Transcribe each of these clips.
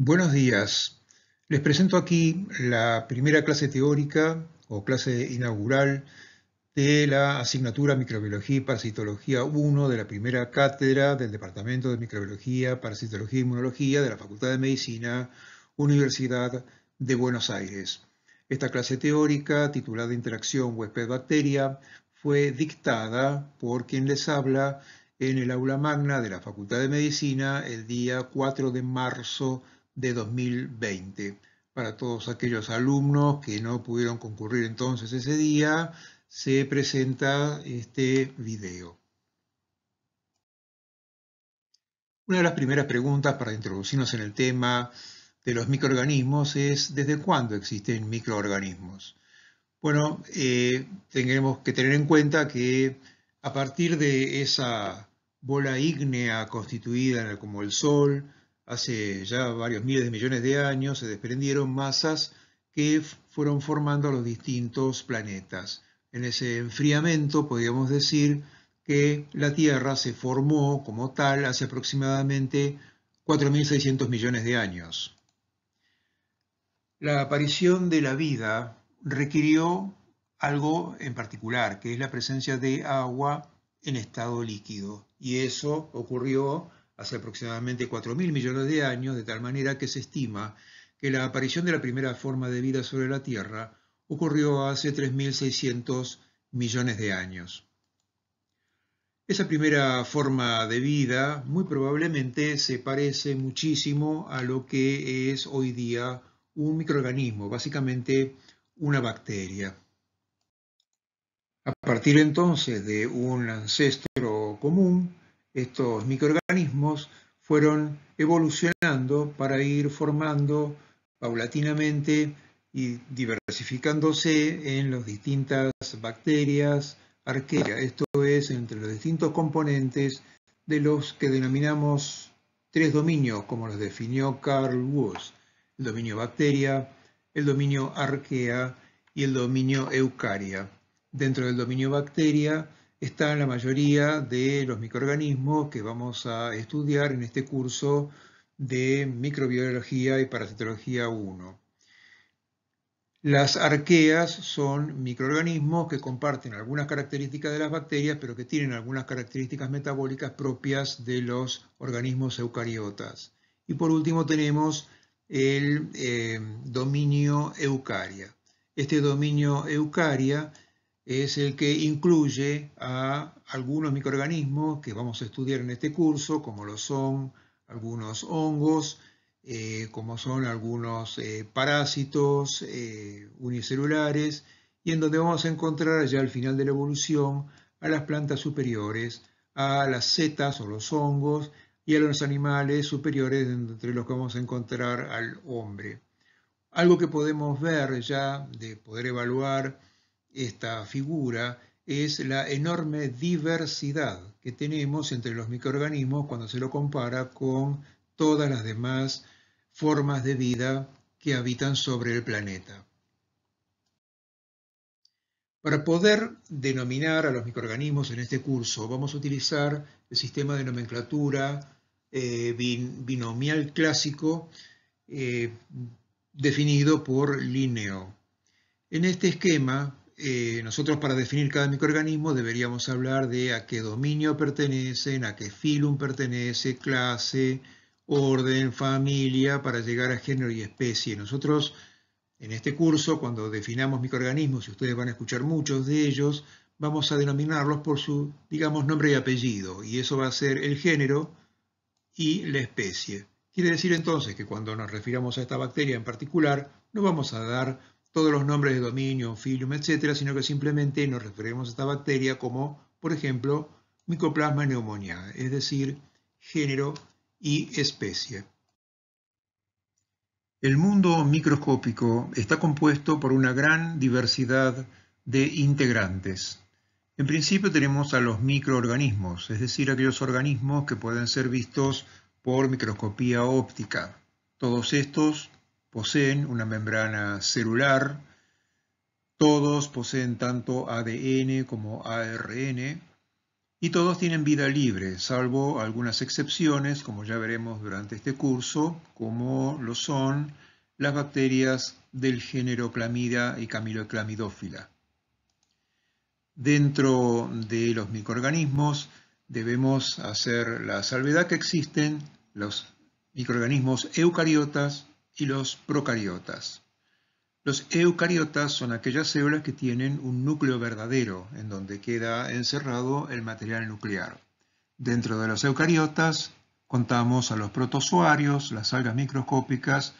Buenos días. Les presento aquí la primera clase teórica o clase inaugural de la asignatura Microbiología y Parasitología 1 de la primera cátedra del Departamento de Microbiología, Parasitología e Inmunología de la Facultad de Medicina, Universidad de Buenos Aires. Esta clase teórica, titulada Interacción Huésped-Bacteria, fue dictada por quien les habla en el aula magna de la Facultad de Medicina el día 4 de marzo de 2020. Para todos aquellos alumnos que no pudieron concurrir entonces ese día, se presenta este video. Una de las primeras preguntas para introducirnos en el tema de los microorganismos es ¿desde cuándo existen microorganismos? Bueno, eh, tenemos que tener en cuenta que a partir de esa bola ígnea constituida como el Sol, hace ya varios miles de millones de años se desprendieron masas que fueron formando los distintos planetas. En ese enfriamiento podríamos decir que la Tierra se formó como tal hace aproximadamente 4.600 millones de años. La aparición de la vida requirió algo en particular, que es la presencia de agua en estado líquido. Y eso ocurrió hace aproximadamente 4.000 millones de años, de tal manera que se estima que la aparición de la primera forma de vida sobre la Tierra ocurrió hace 3.600 millones de años. Esa primera forma de vida muy probablemente se parece muchísimo a lo que es hoy día un microorganismo, básicamente una bacteria. A partir entonces de un ancestro común, estos microorganismos fueron evolucionando para ir formando paulatinamente y diversificándose en las distintas bacterias, arqueas, esto es entre los distintos componentes de los que denominamos tres dominios, como los definió Carl Woos, el dominio bacteria, el dominio arquea y el dominio eucaria. Dentro del dominio bacteria está la mayoría de los microorganismos que vamos a estudiar en este curso de microbiología y parasitología 1. Las arqueas son microorganismos que comparten algunas características de las bacterias, pero que tienen algunas características metabólicas propias de los organismos eucariotas. Y por último tenemos el eh, dominio eucaria. Este dominio eucaria es el que incluye a algunos microorganismos que vamos a estudiar en este curso, como lo son algunos hongos, eh, como son algunos eh, parásitos eh, unicelulares, y en donde vamos a encontrar ya al final de la evolución a las plantas superiores, a las setas o los hongos, y a los animales superiores, entre los que vamos a encontrar al hombre. Algo que podemos ver ya, de poder evaluar, esta figura es la enorme diversidad que tenemos entre los microorganismos cuando se lo compara con todas las demás formas de vida que habitan sobre el planeta. Para poder denominar a los microorganismos en este curso, vamos a utilizar el sistema de nomenclatura eh, binomial clásico eh, definido por Linneo. En este esquema, eh, nosotros para definir cada microorganismo deberíamos hablar de a qué dominio pertenecen, a qué filum pertenece, clase, orden, familia, para llegar a género y especie. Nosotros en este curso, cuando definamos microorganismos, y ustedes van a escuchar muchos de ellos, vamos a denominarlos por su, digamos, nombre y apellido, y eso va a ser el género y la especie. Quiere decir entonces que cuando nos refiramos a esta bacteria en particular, no vamos a dar todos los nombres de dominio, filium, etcétera, sino que simplemente nos referimos a esta bacteria como, por ejemplo, micoplasma neumoniae, es decir, género y especie. El mundo microscópico está compuesto por una gran diversidad de integrantes. En principio tenemos a los microorganismos, es decir, aquellos organismos que pueden ser vistos por microscopía óptica. Todos estos poseen una membrana celular, todos poseen tanto ADN como ARN y todos tienen vida libre, salvo algunas excepciones, como ya veremos durante este curso, como lo son las bacterias del género Clamida y camiloclamidófila. Dentro de los microorganismos debemos hacer la salvedad que existen los microorganismos eucariotas y los procariotas. Los eucariotas son aquellas células que tienen un núcleo verdadero, en donde queda encerrado el material nuclear. Dentro de los eucariotas contamos a los protozoarios, las algas microscópicas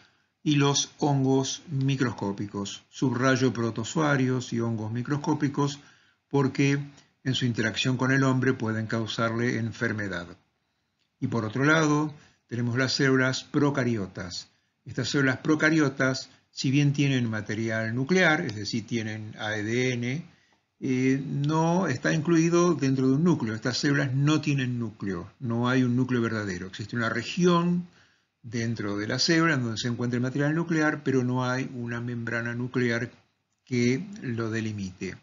y los hongos microscópicos. Subrayo protozoarios y hongos microscópicos porque en su interacción con el hombre pueden causarle enfermedad. Y por otro lado, tenemos las células procariotas, estas células procariotas, si bien tienen material nuclear, es decir, tienen ADN, e eh, no está incluido dentro de un núcleo. Estas células no tienen núcleo, no hay un núcleo verdadero. Existe una región dentro de la célula en donde se encuentra el material nuclear, pero no hay una membrana nuclear que lo delimite.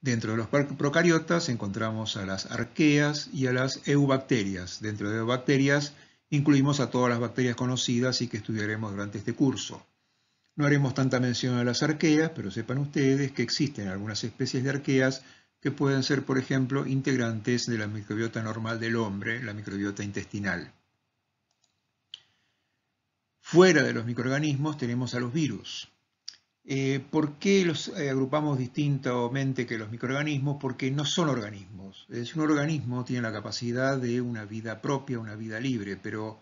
Dentro de los procariotas encontramos a las arqueas y a las eubacterias. Dentro de eubacterias incluimos a todas las bacterias conocidas y que estudiaremos durante este curso. No haremos tanta mención a las arqueas, pero sepan ustedes que existen algunas especies de arqueas que pueden ser, por ejemplo, integrantes de la microbiota normal del hombre, la microbiota intestinal. Fuera de los microorganismos tenemos a los virus. Eh, ¿Por qué los eh, agrupamos distintamente que los microorganismos? Porque no son organismos. Es un organismo tiene la capacidad de una vida propia, una vida libre, pero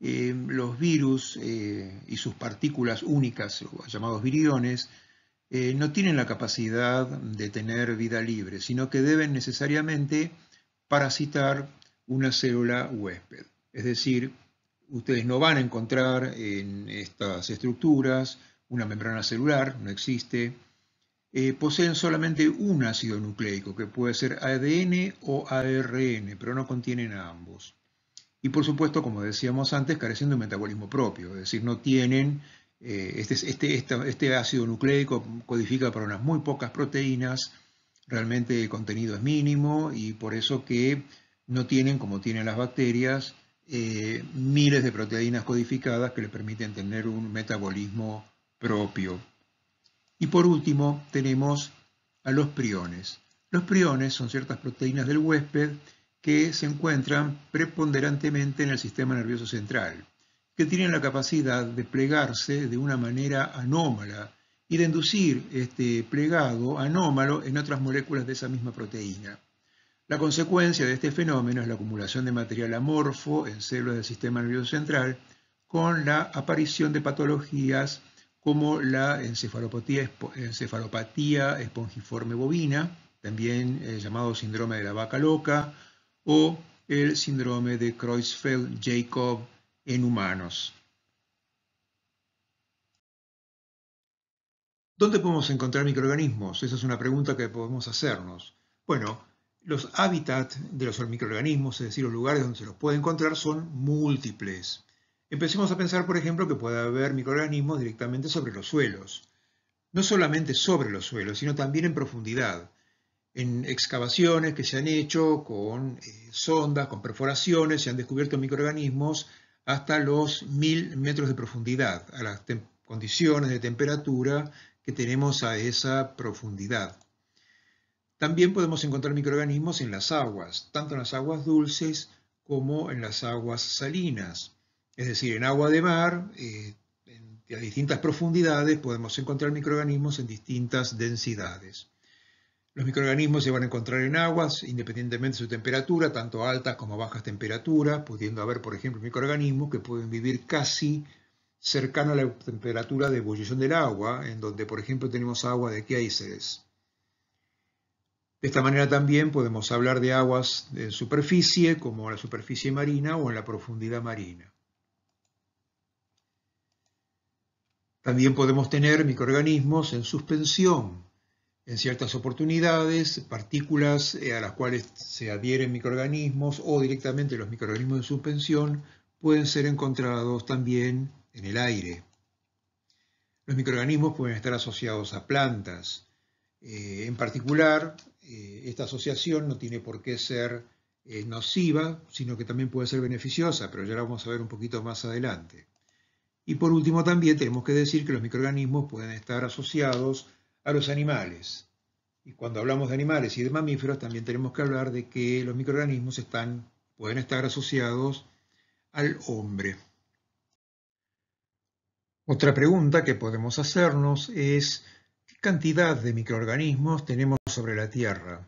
em, los virus eh, y sus partículas únicas, llamados viriones, no tienen la capacidad de tener vida libre, sino que deben necesariamente parasitar una célula huésped. Es decir, ustedes no van a encontrar en estas estructuras una membrana celular, no existe. Eh, poseen solamente un ácido nucleico, que puede ser ADN o ARN, pero no contienen a ambos. Y por supuesto, como decíamos antes, carecen de un metabolismo propio, es decir, no tienen, eh, este, este, este, ácido nucleico codifica para unas muy pocas proteínas, realmente el contenido es mínimo y por eso que no tienen, como tienen las bacterias, eh, miles de proteínas codificadas que le permiten tener un metabolismo propio. Y por último tenemos a los priones. Los priones son ciertas proteínas del huésped que se encuentran preponderantemente en el sistema nervioso central, que tienen la capacidad de plegarse de una manera anómala y de inducir este plegado anómalo en otras moléculas de esa misma proteína. La consecuencia de este fenómeno es la acumulación de material amorfo en células del sistema nervioso central con la aparición de patologías como la encefalopatía, espongiforme bovina, también eh, llamado síndrome de la vaca loca, o el síndrome de Creutzfeldt-Jacob en humanos. ¿Dónde podemos encontrar microorganismos? Esa es una pregunta que podemos hacernos. Bueno, los hábitats de los microorganismos, es decir, los lugares donde se los puede encontrar, son múltiples. Empecemos a pensar, por ejemplo, que puede haber microorganismos directamente sobre los suelos. No solamente sobre los suelos, sino también en profundidad. En excavaciones que se han hecho con eh, sondas, con perforaciones, se han descubierto microorganismos hasta los mil metros de profundidad, a las condiciones de temperatura que tenemos a esa profundidad. También podemos encontrar microorganismos en las aguas, tanto en las aguas dulces como en las aguas salinas. Es decir, en agua de mar, a eh, distintas profundidades, podemos encontrar microorganismos en distintas densidades. Los microorganismos se van a encontrar en aguas, independientemente de su temperatura, tanto altas como bajas temperaturas, pudiendo haber, por ejemplo, microorganismos que pueden vivir casi cercano a la temperatura de ebullición del agua, en donde, por ejemplo, tenemos agua de Kaiseres. De esta manera también podemos hablar de aguas en superficie, como la superficie marina o en la profundidad marina. También podemos tener microorganismos en suspensión. En ciertas oportunidades, partículas eh, a las cuales se adhieren microorganismos o directamente los microorganismos en suspensión pueden ser encontrados también en el aire. Los microorganismos pueden estar asociados a plantas. Eh, en particular, eh, esta asociación no tiene por qué ser nociva, sino que también puede ser beneficiosa, pero ya la vamos a ver un poquito más adelante. Y por último también tenemos que decir que los microorganismos pueden estar asociados a los animales. Y cuando hablamos de animales y de mamíferos también tenemos que hablar de que los microorganismos pueden estar asociados al hombre. Otra pregunta que podemos hacernos es ¿qué cantidad de microorganismos tenemos sobre la Tierra?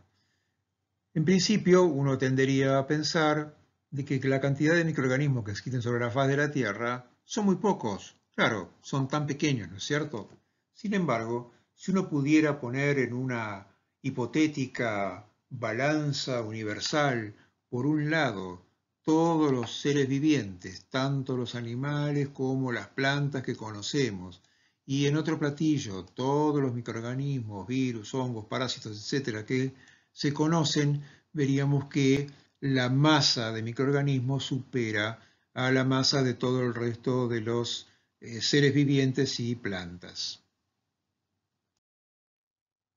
En principio uno tendería a pensar de que la cantidad de microorganismos que existen sobre la faz de la Tierra son muy pocos, claro, son tan pequeños, ¿no es cierto? Sin embargo, si uno pudiera poner en una hipotética balanza universal, por un lado, todos los seres vivientes, tanto los animales como las plantas que conocemos, y en otro platillo, todos los microorganismos, virus, hongos, parásitos, etcétera, que se conocen, veríamos que la masa de microorganismos supera a la masa de todo el resto de los eh, seres vivientes y plantas.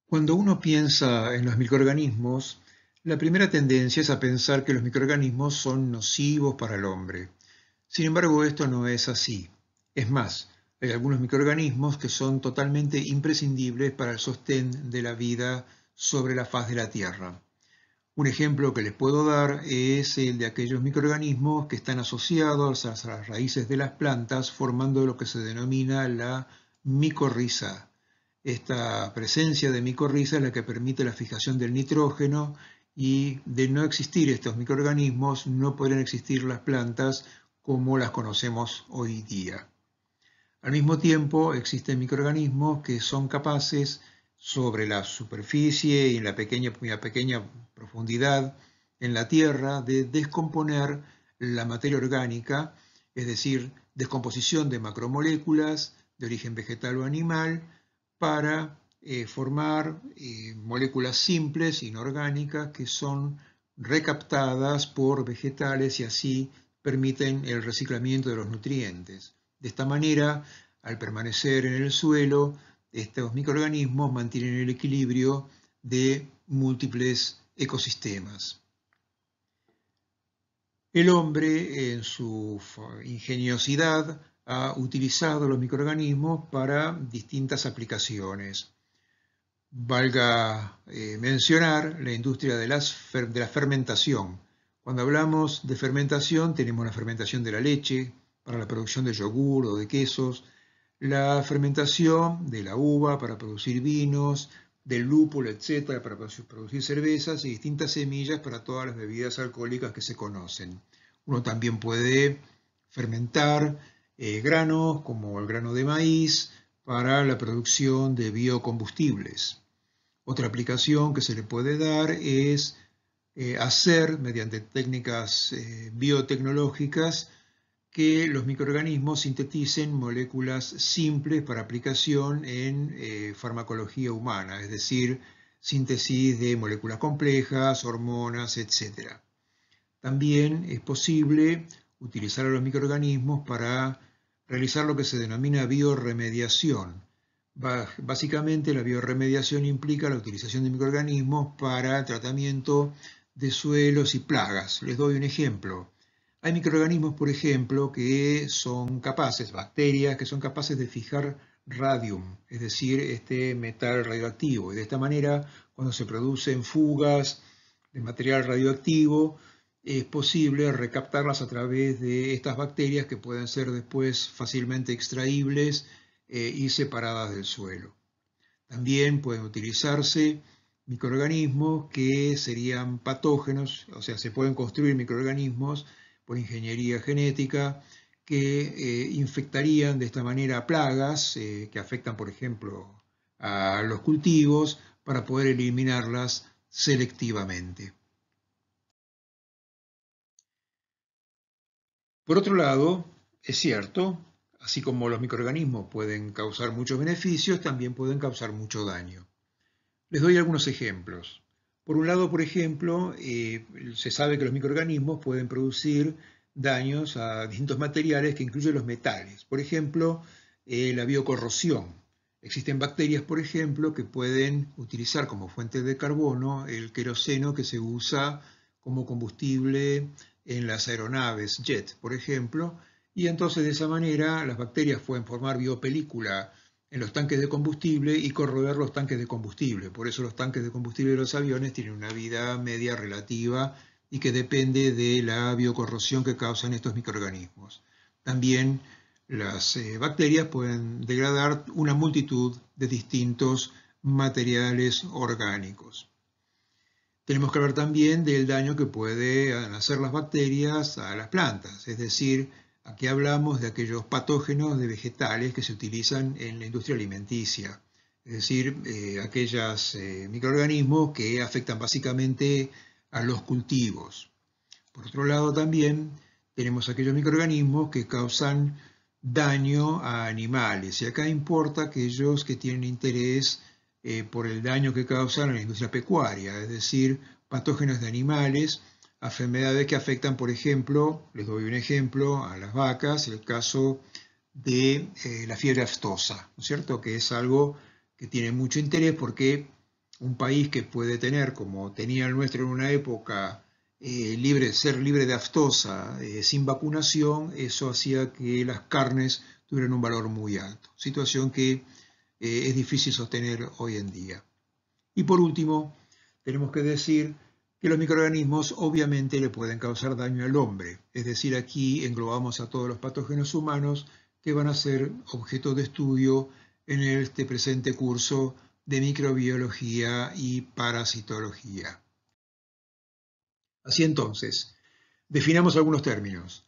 Cuando uno piensa en los microorganismos, la primera tendencia es a pensar que los microorganismos son nocivos para el hombre. Sin embargo, esto no es así. Es más, hay algunos microorganismos que son totalmente imprescindibles para el sostén de la vida sobre la faz de la Tierra. Un ejemplo que les puedo dar es el de aquellos microorganismos que están asociados a las raíces de las plantas formando lo que se denomina la micorriza. Esta presencia de micorriza es la que permite la fijación del nitrógeno y de no existir estos microorganismos no podrían existir las plantas como las conocemos hoy día. Al mismo tiempo existen microorganismos que son capaces de sobre la superficie y en la pequeña, pequeña profundidad en la tierra de descomponer la materia orgánica, es decir, descomposición de macromoléculas de origen vegetal o animal para eh, formar eh, moléculas simples, inorgánicas, que son recaptadas por vegetales y así permiten el reciclamiento de los nutrientes. De esta manera, al permanecer en el suelo, estos microorganismos mantienen el equilibrio de múltiples ecosistemas. El hombre, en su ingeniosidad, ha utilizado los microorganismos para distintas aplicaciones. Valga eh, mencionar la industria de la fermentación. Cuando hablamos de fermentación, tenemos la fermentación de la leche, para la producción de yogur o de quesos, la fermentación de la uva para producir vinos, del lúpulo, etcétera, para producir cervezas y distintas semillas para todas las bebidas alcohólicas que se conocen. Uno también puede fermentar eh, granos como el grano de maíz para la producción de biocombustibles. Otra aplicación que se le puede dar es eh, hacer mediante técnicas eh, biotecnológicas que los microorganismos sinteticen moléculas simples para aplicación en eh, farmacología humana, es decir, síntesis de moléculas complejas, hormonas, etc. También es posible utilizar a los microorganismos para realizar lo que se denomina bioremediación. Básicamente la bioremediación implica la utilización de microorganismos para tratamiento de suelos y plagas. Les doy un ejemplo. Hay microorganismos, por ejemplo, que son capaces, bacterias, que son capaces de fijar radium, es decir, este metal radioactivo. Y de esta manera, cuando se producen fugas de material radioactivo, es posible recaptarlas a través de estas bacterias que pueden ser después fácilmente extraíbles eh, y separadas del suelo. También pueden utilizarse microorganismos que serían patógenos, o sea, se pueden construir microorganismos por ingeniería genética que eh, infectarían de esta manera plagas eh, que afectan, por ejemplo, a los cultivos para poder eliminarlas selectivamente. Por otro lado, es cierto, así como los microorganismos pueden causar muchos beneficios, también pueden causar mucho daño. Les doy algunos ejemplos. Por un lado, por ejemplo, eh, se sabe que los microorganismos pueden producir daños a distintos materiales que incluyen los metales. Por ejemplo, eh, la biocorrosión. Existen bacterias, por ejemplo, que pueden utilizar como fuente de carbono el queroseno que se usa como combustible en las aeronaves jet, por ejemplo, y entonces de esa manera las bacterias pueden formar biopelícula en los tanques de combustible y corroer los tanques de combustible. Por eso los tanques de combustible de los aviones tienen una vida media relativa y que depende de la biocorrosión que causan estos microorganismos. También las eh, bacterias pueden degradar una multitud de distintos materiales orgánicos. Tenemos que hablar también del daño que pueden hacer las bacterias a las plantas, es decir, Aquí hablamos de aquellos patógenos de vegetales que se utilizan en la industria alimenticia, es decir, eh, aquellos eh, microorganismos que afectan básicamente a los cultivos. Por otro lado, también tenemos aquellos microorganismos que causan daño a animales. Y acá importa aquellos que tienen interés eh, por el daño que causan a la industria pecuaria, es decir, patógenos de animales enfermedades que afectan, por ejemplo, les doy un ejemplo, a las vacas, el caso de eh, la fiebre aftosa, ¿no es cierto? Que es algo que tiene mucho interés porque un país que puede tener, como tenía el nuestro en una época, eh, libre, ser libre de aftosa, eh, sin vacunación, eso hacía que las carnes tuvieran un valor muy alto, situación que es difícil sostener hoy en día. Y por último, tenemos que decir que los microorganismos obviamente le pueden causar daño al hombre. Es decir, aquí englobamos a todos los patógenos humanos que van a ser objeto de estudio en este presente curso de microbiología y parasitología. Así entonces, definamos algunos términos.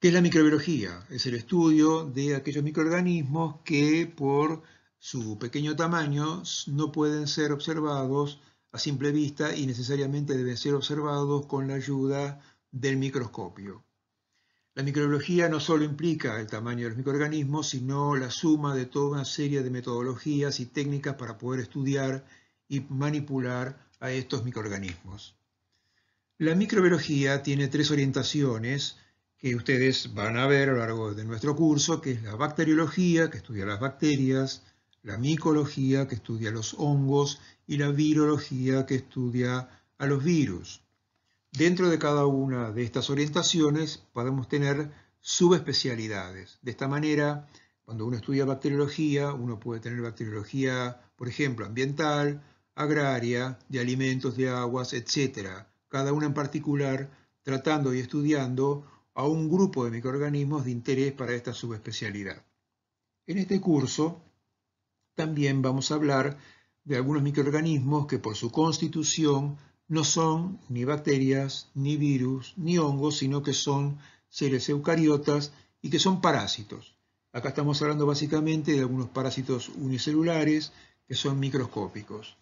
¿Qué es la microbiología? Es el estudio de aquellos microorganismos que por su pequeño tamaño no pueden ser observados a simple vista y necesariamente deben ser observados con la ayuda del microscopio. La microbiología no solo implica el tamaño de los microorganismos, sino la suma de toda una serie de metodologías y técnicas para poder estudiar y manipular a estos microorganismos. La microbiología tiene tres orientaciones que ustedes van a ver a lo largo de nuestro curso, que es la bacteriología, que estudia las bacterias, la micología, que estudia los hongos, y la virología que estudia a los virus. Dentro de cada una de estas orientaciones podemos tener subespecialidades. De esta manera, cuando uno estudia bacteriología, uno puede tener bacteriología, por ejemplo, ambiental, agraria, de alimentos, de aguas, etc. Cada una en particular tratando y estudiando a un grupo de microorganismos de interés para esta subespecialidad. En este curso también vamos a hablar de algunos microorganismos que por su constitución no son ni bacterias, ni virus, ni hongos, sino que son seres eucariotas y que son parásitos. Acá estamos hablando básicamente de algunos parásitos unicelulares que son microscópicos.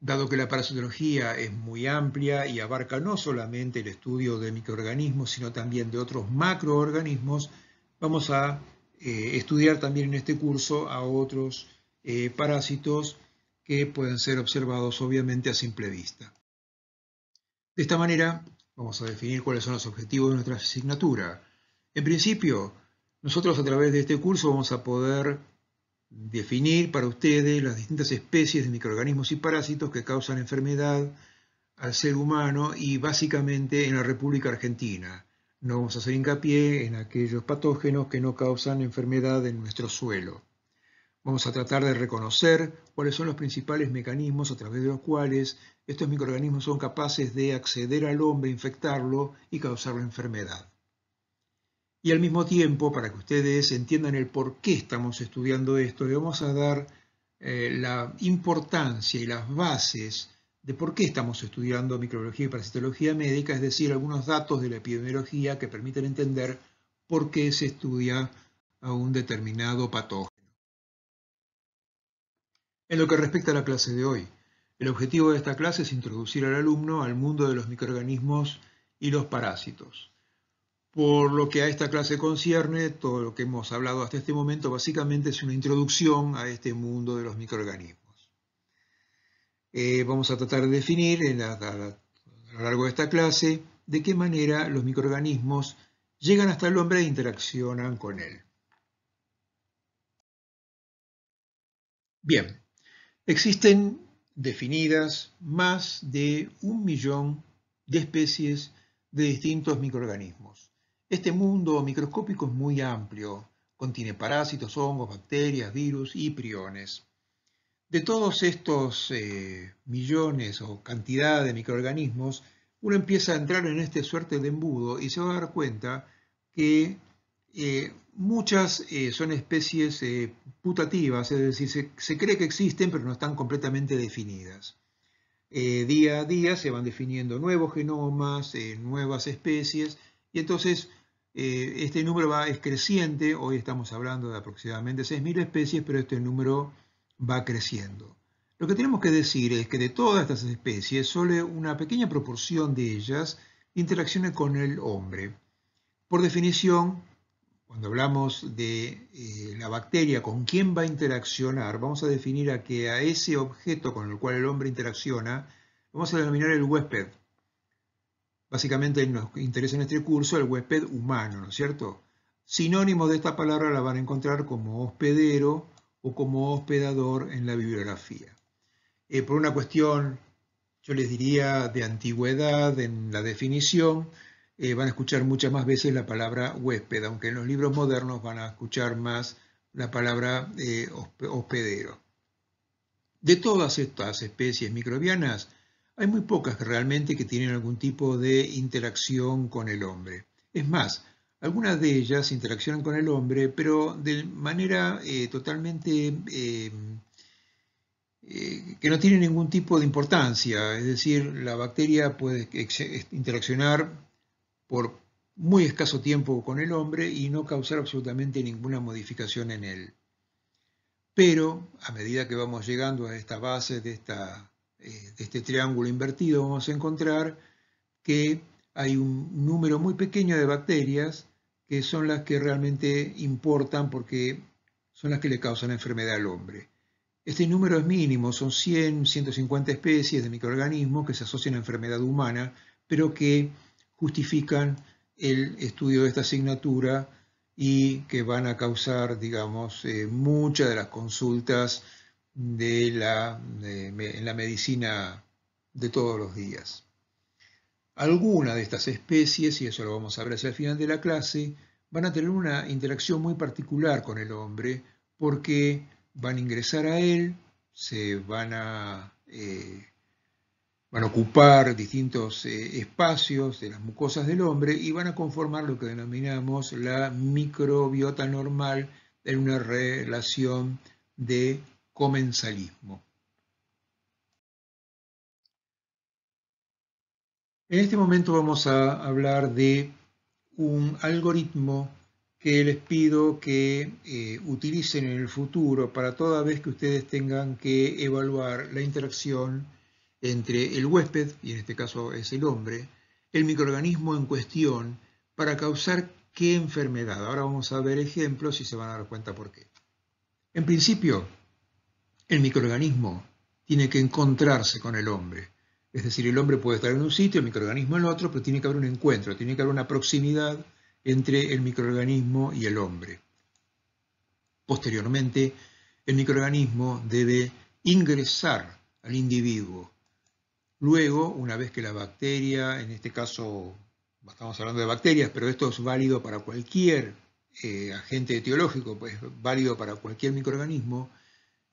Dado que la parasitología es muy amplia y abarca no solamente el estudio de microorganismos, sino también de otros macroorganismos, vamos a eh, estudiar también en este curso a otros eh, parásitos que pueden ser observados obviamente a simple vista. De esta manera, vamos a definir cuáles son los objetivos de nuestra asignatura. En principio, nosotros a través de este curso vamos a poder definir para ustedes las distintas especies de microorganismos y parásitos que causan enfermedad al ser humano y básicamente en la República Argentina. No vamos a hacer hincapié en aquellos patógenos que no causan enfermedad en nuestro suelo. Vamos a tratar de reconocer cuáles son los principales mecanismos a través de los cuales estos microorganismos son capaces de acceder al hombre, infectarlo y causar la enfermedad. Y al mismo tiempo, para que ustedes entiendan el por qué estamos estudiando esto, le vamos a dar eh, la importancia y las bases de por qué estamos estudiando microbiología y parasitología médica, es decir, algunos datos de la epidemiología que permiten entender por qué se estudia a un determinado patógeno. En lo que respecta a la clase de hoy, el objetivo de esta clase es introducir al alumno al mundo de los microorganismos y los parásitos. Por lo que a esta clase concierne, todo lo que hemos hablado hasta este momento básicamente es una introducción a este mundo de los microorganismos. Eh, vamos a tratar de definir a lo largo de esta clase de qué manera los microorganismos llegan hasta el hombre e interaccionan con él. Bien, Existen definidas más de un millón de especies de distintos microorganismos. Este mundo microscópico es muy amplio, contiene parásitos, hongos, bacterias, virus y priones. De todos estos eh, millones o cantidad de microorganismos, uno empieza a entrar en este suerte de embudo y se va a dar cuenta que eh, Muchas eh, son especies eh, putativas, es decir, se, cree que existen pero no están completamente definidas. Eh, día a día se van definiendo nuevos genomas, nuevas especies, y entonces este número va, es creciente, hoy estamos hablando de aproximadamente 6.000 especies, pero este número va creciendo. Lo que tenemos que decir es que de todas estas especies, solo una pequeña proporción de ellas interacciona con el hombre. Por definición, cuando hablamos de eh, la bacteria, con quién va a interaccionar, vamos a definir a que a ese objeto con el cual el hombre interacciona, vamos a denominar el huésped. Básicamente nos interesa en este curso el huésped humano, ¿no es cierto? Sinónimos de esta palabra la van a encontrar como hospedero o como hospedador en la bibliografía. Eh, por una cuestión, yo les diría, de antigüedad en la definición, eh, van a escuchar muchas más veces la palabra huésped, aunque en los libros modernos van a escuchar más la palabra eh, hospedero. De todas estas especies microbianas, hay muy pocas realmente que tienen algún tipo de interacción con el hombre. Es más, algunas de ellas interaccionan con el hombre, pero de manera eh, totalmente que no tiene ningún tipo de importancia. Es decir, la bacteria puede interaccionar por muy escaso tiempo con el hombre y no causar absolutamente ninguna modificación en él. Pero a medida que vamos llegando a esta base de, esta, eh, este triángulo invertido, vamos a encontrar que hay un número muy pequeño de bacterias que son las que realmente importan porque son las que le causan enfermedad al hombre. Este número es mínimo, son 100, 150 especies de microorganismos que se asocian a enfermedad humana, pero que justifican el estudio de esta asignatura y que van a causar, digamos, eh, muchas de las consultas de la, en la medicina de todos los días. Algunas de estas especies, y eso lo vamos a ver hacia el final de la clase, van a tener una interacción muy particular con el hombre porque van a ingresar a él, se van a eh, van a ocupar distintos eh, espacios de las mucosas del hombre y van a conformar lo que denominamos la microbiota normal en una relación de comensalismo. En este momento vamos a hablar de un algoritmo que les pido que eh, utilicen en el futuro para toda vez que ustedes tengan que evaluar la interacción entre el huésped, y en este caso es el hombre, el microorganismo en cuestión para causar qué enfermedad. Ahora vamos a ver ejemplos y se van a dar cuenta por qué. En principio, el microorganismo tiene que encontrarse con el hombre. Es decir, el hombre puede estar en un sitio, el microorganismo en otro, pero tiene que haber un encuentro, tiene que haber una proximidad entre el microorganismo y el hombre. Posteriormente, el microorganismo debe ingresar al individuo Luego, una vez que la bacteria, en este caso estamos hablando de bacterias, pero esto es válido para cualquier eh, agente etiológico, pues válido para cualquier microorganismo,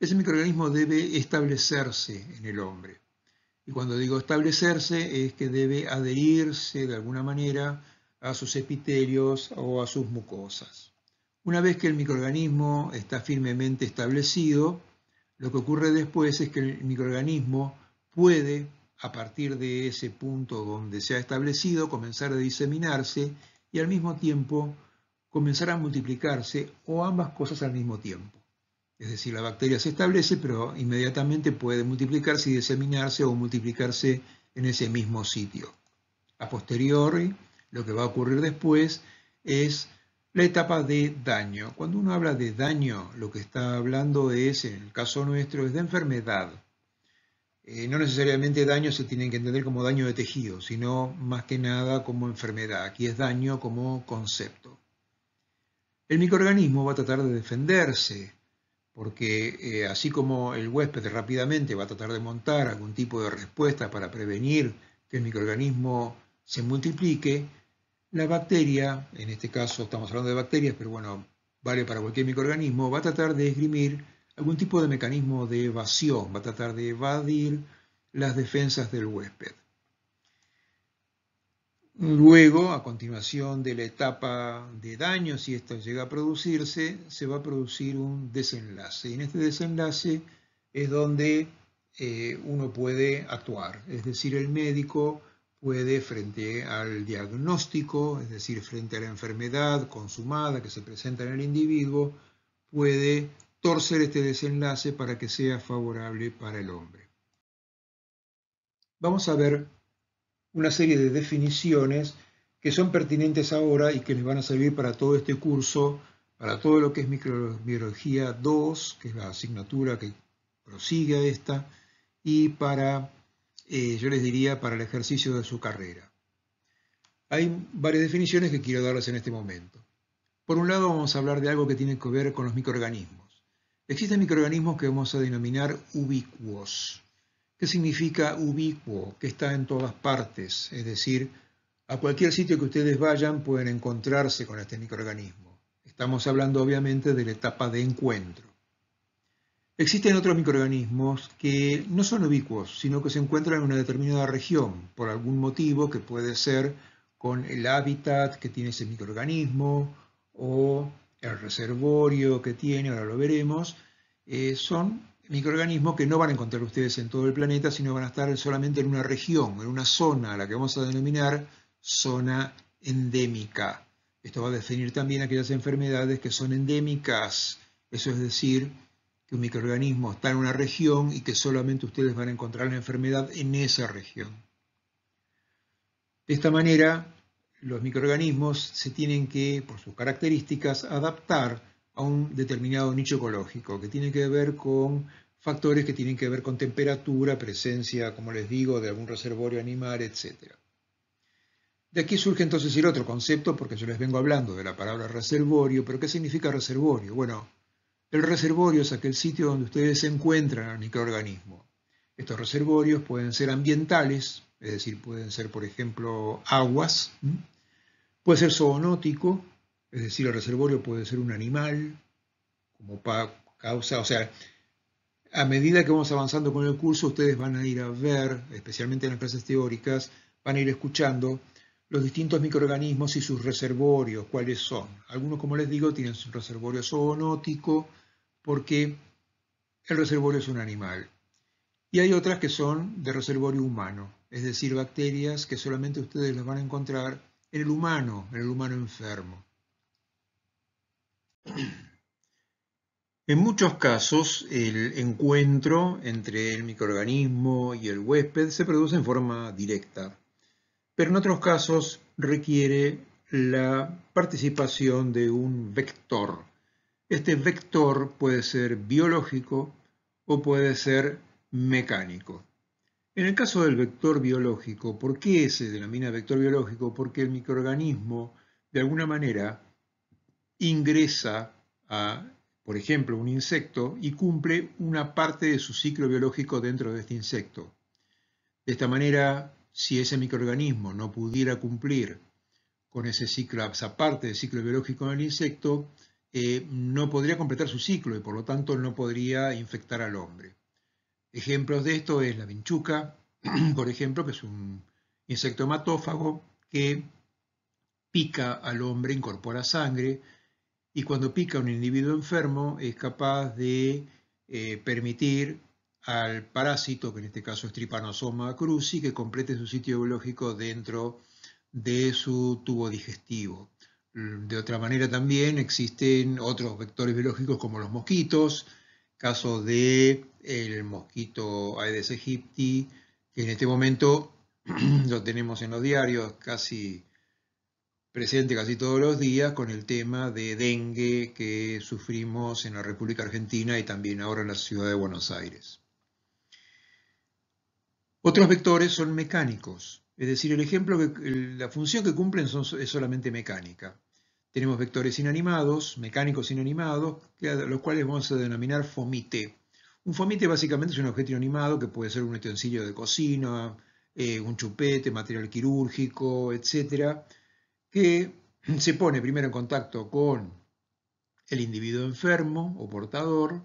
ese microorganismo debe establecerse en el hombre. Y cuando digo establecerse es que debe adherirse de alguna manera a sus epitelios o a sus mucosas. Una vez que el microorganismo está firmemente establecido, lo que ocurre después es que el microorganismo puede a partir de ese punto donde se ha establecido, comenzar a diseminarse y al mismo tiempo comenzar a multiplicarse o ambas cosas al mismo tiempo. Es decir, la bacteria se establece, pero inmediatamente puede multiplicarse y diseminarse o multiplicarse en ese mismo sitio. A posteriori, lo que va a ocurrir después es la etapa de daño. Cuando uno habla de daño, lo que está hablando es, en el caso nuestro, es de enfermedad. Eh, no necesariamente daño se tiene que entender como daño de tejido, sino más que nada como enfermedad. Aquí es daño como concepto. El microorganismo va a tratar de defenderse, porque eh, así como el huésped rápidamente va a tratar de montar algún tipo de respuesta para prevenir que el microorganismo se multiplique, la bacteria, en este caso estamos hablando de bacterias, pero bueno, vale para cualquier microorganismo, va a tratar de esgrimir algún tipo de mecanismo de evasión, va a tratar de evadir las defensas del huésped. Luego, a continuación de la etapa de daño, si esto llega a producirse, se va a producir un desenlace. Y en este desenlace es donde eh, uno puede actuar, es decir, el médico puede frente al diagnóstico, es decir, frente a la enfermedad consumada que se presenta en el individuo, puede torcer este desenlace para que sea favorable para el hombre. Vamos a ver una serie de definiciones que son pertinentes ahora y que les van a servir para todo este curso, para todo lo que es microbiología 2, que es la asignatura que prosigue a esta, y para, eh, yo les diría, para el ejercicio de su carrera. Hay varias definiciones que quiero darles en este momento. Por un lado vamos a hablar de algo que tiene que ver con los microorganismos. Existen microorganismos que vamos a denominar ubicuos. ¿Qué significa ubicuo? Que está en todas partes, es decir, a cualquier sitio que ustedes vayan pueden encontrarse con este microorganismo. Estamos hablando obviamente de la etapa de encuentro. Existen otros microorganismos que no son ubicuos, sino que se encuentran en una determinada región, por algún motivo que puede ser con el hábitat que tiene ese microorganismo o el reservorio que tiene, ahora lo veremos, eh, son microorganismos que no van a encontrar ustedes en todo el planeta, sino van a estar solamente en una región, en una zona, a la que vamos a denominar zona endémica. Esto va a definir también aquellas enfermedades que son endémicas, eso es decir, que un microorganismo está en una región y que solamente ustedes van a encontrar la enfermedad en esa región. De esta manera, los microorganismos se tienen que, por sus características, adaptar a un determinado nicho ecológico, que tiene que ver con factores que tienen que ver con temperatura, presencia, como les digo, de algún reservorio animal, etc. De aquí surge entonces el otro concepto, porque yo les vengo hablando de la palabra reservorio, pero ¿qué significa reservorio? Bueno, el reservorio es aquel sitio donde ustedes encuentran al microorganismo. Estos reservorios pueden ser ambientales, es decir, pueden ser, por ejemplo, aguas, Puede ser zoonótico, es decir, el reservorio puede ser un animal, como causa, o sea, a medida que vamos avanzando con el curso, ustedes van a ir a ver, especialmente en las clases teóricas, van a ir escuchando los distintos microorganismos y sus reservorios, cuáles son. Algunos, como les digo, tienen su reservorio zoonótico, porque el reservorio es un animal. Y hay otras que son de reservorio humano, es decir, bacterias que solamente ustedes las van a encontrar en el humano, en el humano enfermo. En muchos casos, el encuentro entre el microorganismo y el huésped se produce en forma directa, pero en otros casos requiere la participación de un vector. Este vector puede ser biológico o puede ser mecánico. En el caso del vector biológico, ¿por qué se denomina vector biológico? Porque el microorganismo, de alguna manera, ingresa a, por ejemplo, un insecto y cumple una parte de su ciclo biológico dentro de este insecto. De esta manera, si ese microorganismo no pudiera cumplir con ese ciclo, esa parte del ciclo biológico del insecto, eh, no podría completar su ciclo y por lo tanto no podría infectar al hombre. Ejemplos de esto es la vinchuca, por ejemplo, que es un insecto hematófago que pica al hombre, incorpora sangre, y cuando pica a un individuo enfermo es capaz de eh, permitir al parásito, que en este caso es Trypanosoma cruzi, que complete su sitio biológico dentro de su tubo digestivo. De otra manera también existen otros vectores biológicos como los mosquitos, caso de eh, el mosquito Aedes aegypti, que en este momento lo tenemos en los diarios casi presente casi todos los días con el tema de dengue que sufrimos en la República Argentina y también ahora en la ciudad de Buenos Aires. Otros vectores son mecánicos, es decir, el ejemplo que la función que cumplen es solamente mecánica. Tenemos vectores inanimados, mecánicos inanimados, los cuales vamos a denominar fomite. Un fomite básicamente es un objeto inanimado que puede ser un utensilio de cocina, eh, un chupete, material quirúrgico, etcétera, que se pone primero en contacto con el individuo enfermo o portador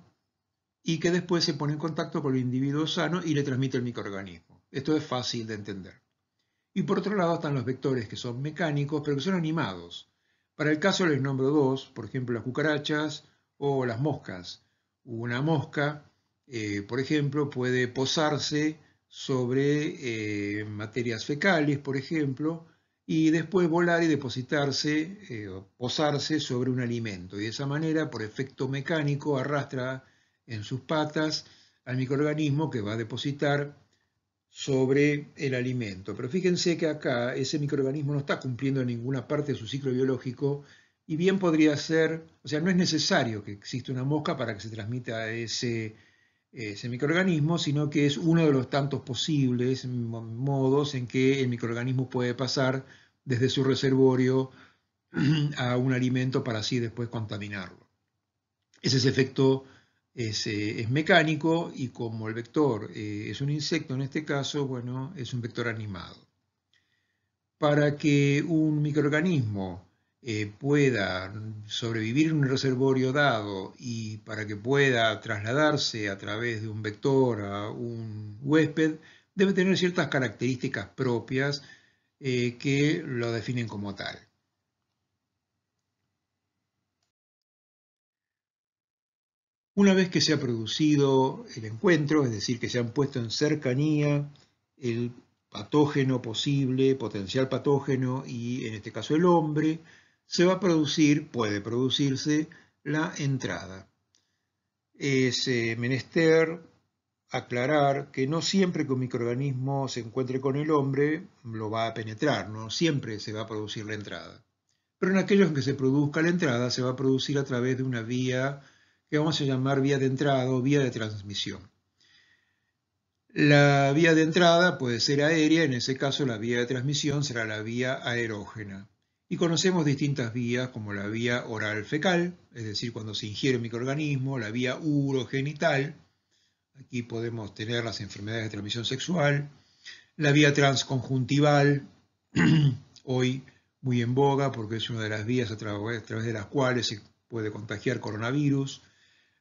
y que después se pone en contacto con el individuo sano y le transmite el microorganismo. Esto es fácil de entender. Y por otro lado están los vectores que son mecánicos, pero que son animados. Para el caso les nombro dos, por ejemplo las cucarachas o las moscas. Una mosca, eh, por ejemplo, puede posarse sobre eh, materias fecales, por ejemplo, y después volar y depositarse, eh, posarse sobre un alimento. Y de esa manera, por efecto mecánico, arrastra en sus patas al microorganismo que va a depositar sobre el alimento. Pero fíjense que acá ese microorganismo no está cumpliendo ninguna parte de su ciclo biológico y bien podría ser, o sea, no es necesario que exista una mosca para que se transmita ese, ese microorganismo, sino que es uno de los tantos posibles modos en que el microorganismo puede pasar desde su reservorio a un alimento para así después contaminarlo. Ese es el efecto eh, es, mecánico y como el vector eh, es un insecto en este caso, bueno, es un vector animado. Para que un microorganismo eh, pueda sobrevivir en un reservorio dado y para que pueda trasladarse a través de un vector a un huésped, debe tener ciertas características propias que lo definen como tal. Una vez que se ha producido el encuentro, es decir, que se han puesto en cercanía el patógeno posible, potencial patógeno y en este caso el hombre, se va a producir, puede producirse, la entrada. Es menester aclarar que no siempre que un microorganismo se encuentre con el hombre lo va a penetrar, no siempre se va a producir la entrada. Pero en aquellos en que se produzca la entrada se va a producir a través de una vía que vamos a llamar vía de entrada o vía de transmisión. La vía de entrada puede ser aérea, en ese caso la vía de transmisión será la vía aerógena. Y conocemos distintas vías como la vía oral fecal, es decir, cuando se ingiere un microorganismo, la vía urogenital, aquí podemos tener las enfermedades de transmisión sexual, la vía transconjuntival, hoy muy en boga porque es una de las vías a través de las cuales se puede contagiar coronavirus,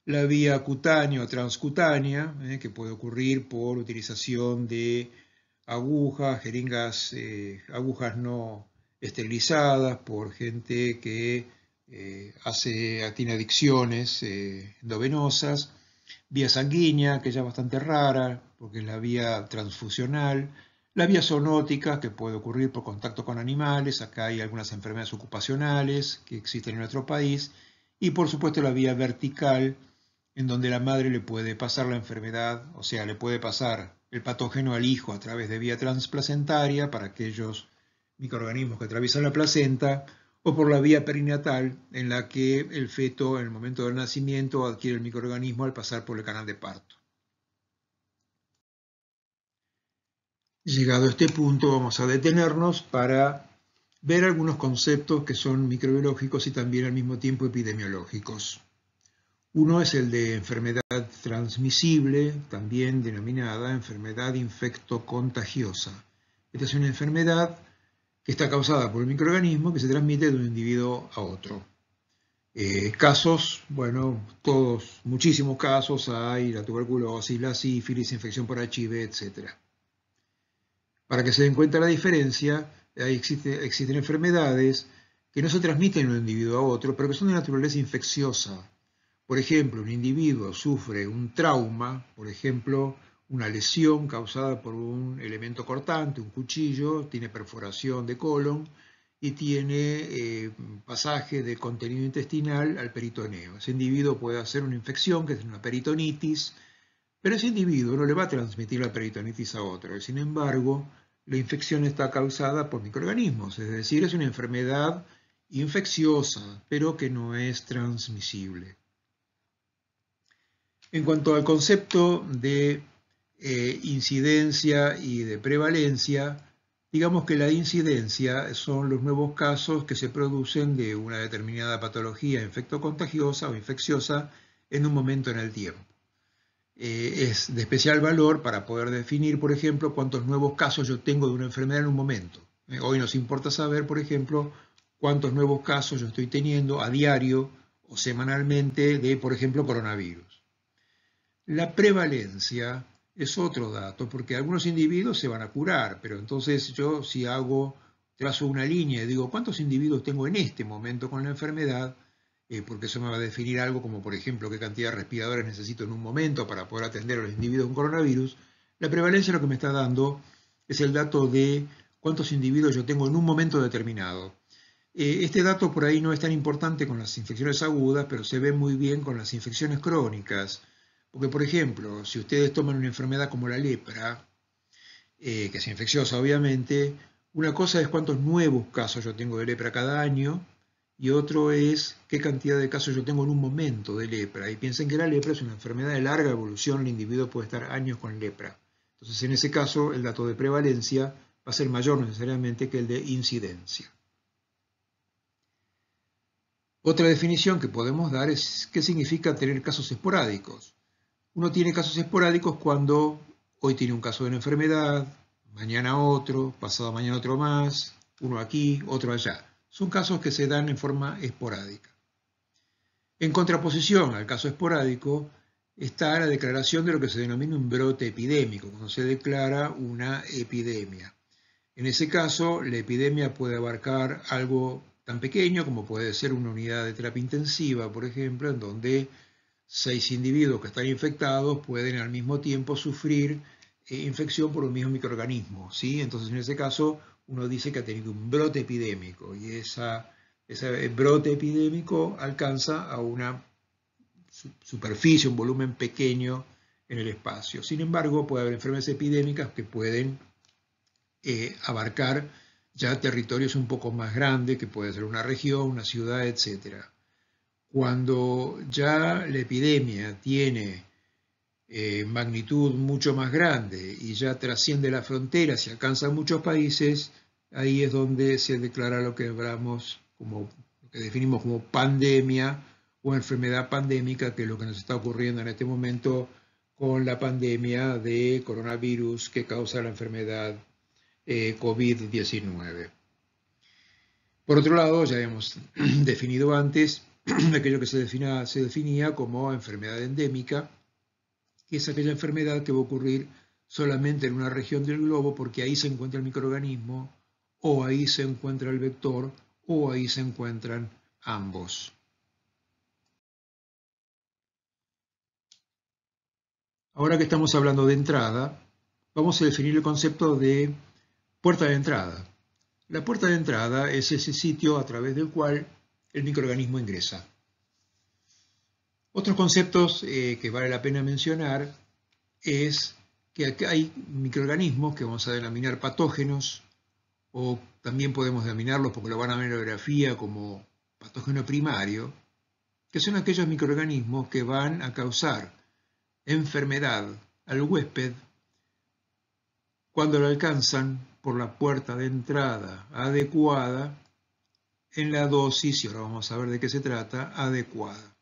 la vía cutánea o transcutánea, eh, que puede ocurrir por utilización de agujas, jeringas, eh, agujas no esterilizadas, por gente que eh, tiene adicciones endovenosas, vía sanguínea, que ya es bastante rara, porque es la vía transfusional, la vía zoonótica, que puede ocurrir por contacto con animales, acá hay algunas enfermedades ocupacionales que existen en nuestro país, y por supuesto la vía vertical, en donde la madre le puede pasar la enfermedad, o sea, le puede pasar el patógeno al hijo a través de vía transplacentaria para aquellos microorganismos que atraviesan la placenta, o por la vía perinatal, en la que el feto en el momento del nacimiento adquiere el microorganismo al pasar por el canal de parto. Llegado a este punto vamos a detenernos para ver algunos conceptos que son microbiológicos y también al mismo tiempo epidemiológicos. Uno es el de enfermedad transmisible, también denominada enfermedad infectocontagiosa. Esta es una enfermedad que está causada por el microorganismo que se transmite de un individuo a otro. Eh, casos, bueno, todos, muchísimos casos hay, la tuberculosis, la sífilis, infección por HIV, etc. Para que se den cuenta la diferencia, ahí existen enfermedades que no se transmiten de un individuo a otro, pero que son de naturaleza infecciosa, por ejemplo, un individuo sufre un trauma, por ejemplo, una lesión causada por un elemento cortante, un cuchillo, tiene perforación de colon y tiene eh, pasaje de contenido intestinal al peritoneo. Ese individuo puede hacer una infección, que es una peritonitis, pero ese individuo no le va a transmitir la peritonitis a otro. sin embargo, la infección está causada por microorganismos, es decir, es una enfermedad infecciosa, pero que no es transmisible. En cuanto al concepto de eh, incidencia y de prevalencia, digamos que la incidencia son los nuevos casos que se producen de una determinada patología infectocontagiosa o infecciosa en un momento en el tiempo. Eh, es de especial valor para poder definir, por ejemplo, cuántos nuevos casos yo tengo de una enfermedad en un momento. Eh, hoy nos importa saber, por ejemplo, cuántos nuevos casos yo estoy teniendo a diario o semanalmente de, por ejemplo, coronavirus. La prevalencia es otro dato, porque algunos individuos se van a curar, pero entonces yo si hago, trazo una línea y digo, ¿cuántos individuos tengo en este momento con la enfermedad? Eh, porque eso me va a definir algo como, por ejemplo, qué cantidad de respiradores necesito en un momento para poder atender a los individuos con coronavirus. La prevalencia lo que me está dando es el dato de cuántos individuos yo tengo en un momento determinado. Eh, este dato por ahí no es tan importante con las infecciones agudas, pero se ve muy bien con las infecciones crónicas. Porque, por ejemplo, si ustedes toman una enfermedad como la lepra, eh, que es infecciosa obviamente, una cosa es cuántos nuevos casos yo tengo de lepra cada año y otro es qué cantidad de casos yo tengo en un momento de lepra. Y piensen que la lepra es una enfermedad de larga evolución, el individuo puede estar años con lepra. Entonces, en ese caso, el dato de prevalencia va a ser mayor necesariamente que el de incidencia. Otra definición que podemos dar es qué significa tener casos esporádicos. Uno tiene casos esporádicos cuando hoy tiene un caso de una enfermedad, mañana otro, pasado mañana otro más, uno aquí, otro allá. Son casos que se dan en forma esporádica. En contraposición al caso esporádico está la declaración de lo que se denomina un brote epidémico, cuando se declara una epidemia. En ese caso, la epidemia puede abarcar algo tan pequeño como puede ser una unidad de terapia intensiva, por ejemplo, en donde seis individuos que están infectados pueden al mismo tiempo sufrir eh, infección por un mismo microorganismo. ¿sí? Entonces, en ese caso, uno dice que ha tenido un brote epidémico y esa, ese brote epidémico alcanza a una superficie, un volumen pequeño en el espacio. Sin embargo, puede haber enfermedades epidémicas que pueden eh, abarcar ya territorios un poco más grandes, que puede ser una región, una ciudad, etcétera. Cuando ya la epidemia tiene eh, magnitud mucho más grande y ya trasciende las fronteras y alcanza muchos países, ahí es donde se declara lo que hablamos como lo que definimos como pandemia o enfermedad pandémica, que es lo que nos está ocurriendo en este momento con la pandemia de coronavirus que causa la enfermedad eh, COVID-19. Por otro lado, ya hemos definido antes, aquello que se, definía como enfermedad endémica, que es aquella enfermedad que va a ocurrir solamente en una región del globo porque ahí se encuentra el microorganismo, o ahí se encuentra el vector, o ahí se encuentran ambos. Ahora que estamos hablando de entrada, vamos a definir el concepto de puerta de entrada. La puerta de entrada es ese sitio a través del cual el microorganismo ingresa. Otros conceptos eh, que vale la pena mencionar es que hay microorganismos que vamos a denominar patógenos o también podemos denominarlos porque lo van a ver en la grafía como patógeno primario, que son aquellos microorganismos que van a causar enfermedad al huésped cuando lo alcanzan por la puerta de entrada adecuada en la dosis, y ahora vamos a ver de qué se trata, adecuada.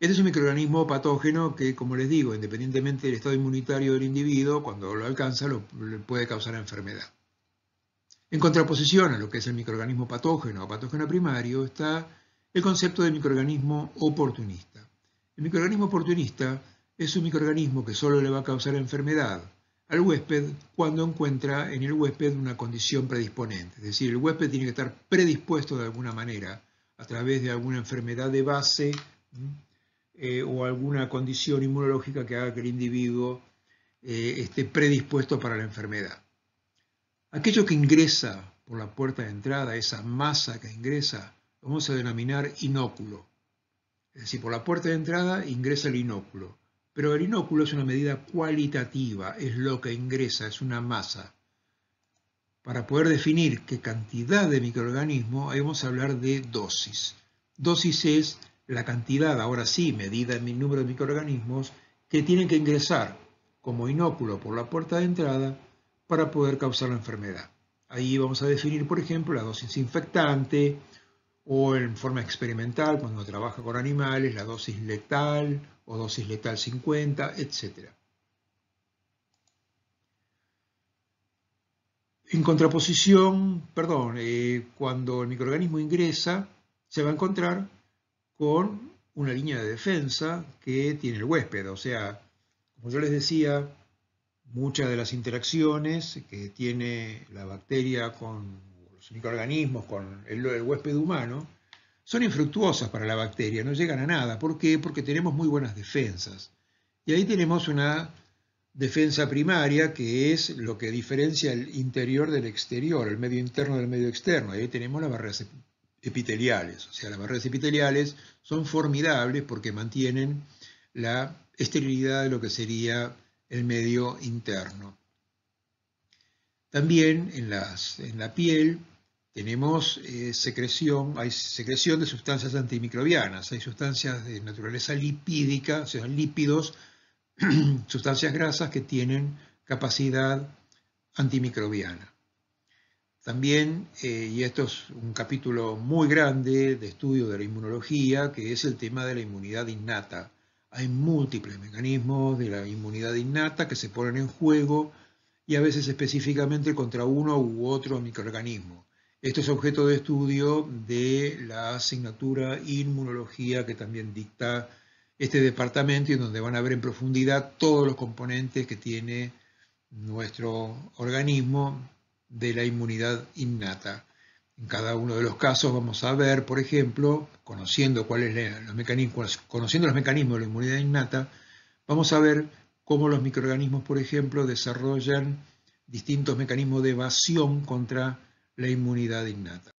Este es un microorganismo patógeno que, como les digo, independientemente del estado inmunitario del individuo, cuando lo alcanza, le puede causar enfermedad. En contraposición a lo que es el microorganismo patógeno o patógeno primario, está el concepto de microorganismo oportunista. El microorganismo oportunista es un microorganismo que solo le va a causar enfermedad al huésped cuando encuentra en el huésped una condición predisponente. Es decir, el huésped tiene que estar predispuesto de alguna manera a través de alguna enfermedad de base eh, o alguna condición inmunológica que haga que el individuo eh, esté predispuesto para la enfermedad. Aquello que ingresa por la puerta de entrada, esa masa que ingresa, vamos a denominar inóculo. Es decir, por la puerta de entrada ingresa el inóculo. Pero el inóculo es una medida cualitativa, es lo que ingresa, es una masa. Para poder definir qué cantidad de microorganismo, vamos a hablar de dosis. Dosis es la cantidad, ahora sí, medida en mi número de microorganismos, que tienen que ingresar como inóculo por la puerta de entrada para poder causar la enfermedad. Ahí vamos a definir, por ejemplo, la dosis infectante o en forma experimental, cuando trabaja con animales, la dosis letal o dosis letal 50, etc. En contraposición, perdón, eh, cuando el microorganismo ingresa, se va a encontrar con una línea de defensa que tiene el huésped. O sea, como yo les decía, muchas de las interacciones que tiene la bacteria con los microorganismos, con el huésped humano, son infructuosas para la bacteria, no llegan a nada. ¿Por qué? Porque tenemos muy buenas defensas. Y ahí tenemos una defensa primaria que es lo que diferencia el interior del exterior, el medio interno del medio externo. Ahí tenemos las barreras epiteliales. O sea, las barreras epiteliales son formidables porque mantienen la esterilidad de lo que sería el medio interno. También en, las, en la piel tenemos eh, secreción, hay secreción de sustancias antimicrobianas, hay sustancias de naturaleza lipídica, o sea, lípidos, sustancias grasas que tienen capacidad antimicrobiana. También, eh, y esto es un capítulo muy grande de estudio de la inmunología, que es el tema de la inmunidad innata. Hay múltiples mecanismos de la inmunidad innata que se ponen en juego y a veces específicamente contra uno u otro microorganismo. Esto es objeto de estudio de la asignatura Inmunología que también dicta este departamento y donde van a ver en profundidad todos los componentes que tiene nuestro organismo de la inmunidad innata. En cada uno de los casos vamos a ver, por ejemplo, conociendo, los mecanismos, conociendo los mecanismos de la inmunidad innata, vamos a ver cómo los microorganismos, por ejemplo, desarrollan distintos mecanismos de evasión contra la inmunidad innata.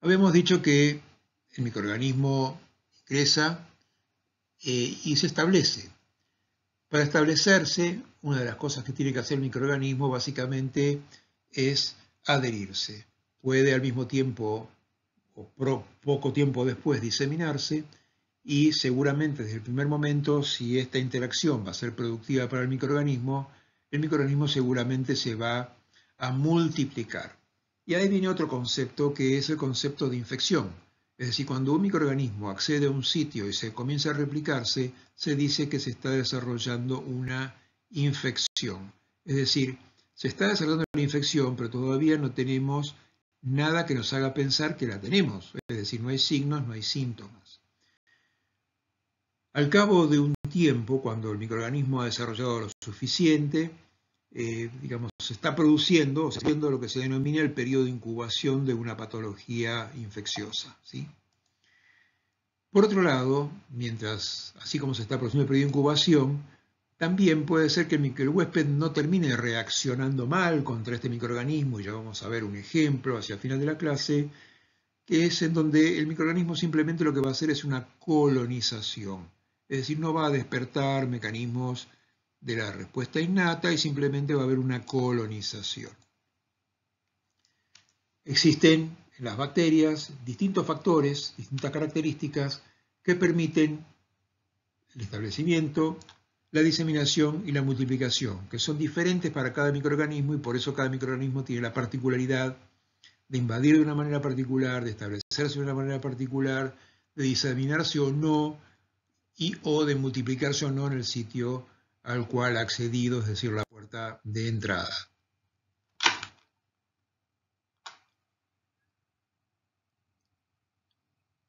Habíamos dicho que el microorganismo crece eh, y se establece. Para establecerse, una de las cosas que tiene que hacer el microorganismo básicamente es adherirse. Puede al mismo tiempo o poco tiempo después diseminarse y seguramente desde el primer momento, si esta interacción va a ser productiva para el microorganismo, el microorganismo seguramente se va a multiplicar. Y ahí viene otro concepto que es el concepto de infección. Es decir, cuando un microorganismo accede a un sitio y se comienza a replicarse, se dice que se está desarrollando una infección. Es decir, se está desarrollando una infección, pero todavía no tenemos nada que nos haga pensar que la tenemos. Es decir, no hay signos, no hay síntomas. Al cabo de un tiempo, cuando el microorganismo ha desarrollado lo suficiente, eh, digamos, se está produciendo, o lo que se denomina el periodo de incubación de una patología infecciosa. ¿sí? Por otro lado, mientras, así como se está produciendo el periodo de incubación, también puede ser que el, el huésped no termine reaccionando mal contra este microorganismo, y ya vamos a ver un ejemplo hacia el final de la clase, que es en donde el microorganismo simplemente lo que va a hacer es una colonización, es decir, no va a despertar mecanismos de la respuesta innata y simplemente va a haber una colonización. Existen en las bacterias distintos factores, distintas características que permiten el establecimiento, la diseminación y la multiplicación, que son diferentes para cada microorganismo y por eso cada microorganismo tiene la particularidad de invadir de una manera particular, de establecerse de una manera particular, de diseminarse o no y o de multiplicarse o no en el sitio al cual ha accedido, es decir, la puerta de entrada.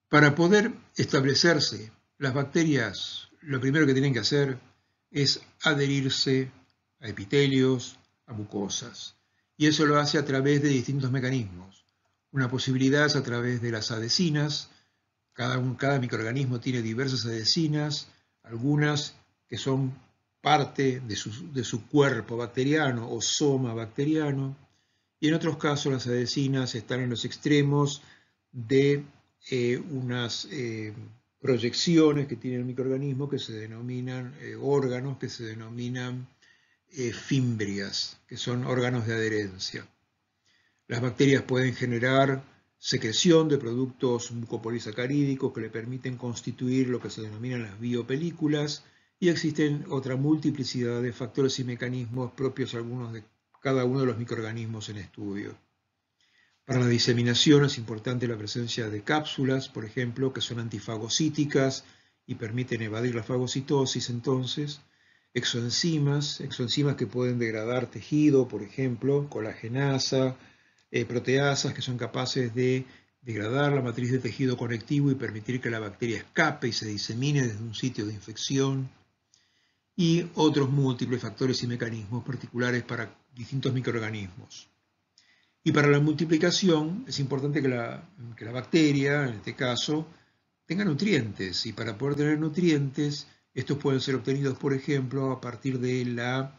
Para poder establecerse, las bacterias lo primero que tienen que hacer es adherirse a epitelios, a mucosas. Y eso lo hace a través de distintos mecanismos. Una posibilidad es a través de las adhesinas. Cada, cada microorganismo tiene diversas adhesinas, algunas que son parte de su, cuerpo bacteriano o soma bacteriano, y en otros casos las adhesinas están en los extremos de eh, unas eh, proyecciones que tiene el microorganismo que se denominan eh, órganos, que se denominan fimbrias, que son órganos de adherencia. Las bacterias pueden generar secreción de productos mucopolisacarídicos que le permiten constituir lo que se denominan las biopelículas, y existen otra multiplicidad de factores y mecanismos propios algunos de cada uno de los microorganismos en estudio. Para la diseminación es importante la presencia de cápsulas, por ejemplo, que son antifagocíticas y permiten evadir la fagocitosis entonces, exoenzimas, exoenzimas que pueden degradar tejido, por ejemplo, colagenasa, eh, proteasas que son capaces de degradar la matriz de tejido conectivo y permitir que la bacteria escape y se disemine desde un sitio de infección, y otros múltiples factores y mecanismos particulares para distintos microorganismos. Y para la multiplicación es importante que la, bacteria, en este caso, tenga nutrientes y para poder tener nutrientes, estos pueden ser obtenidos, por ejemplo, a partir de la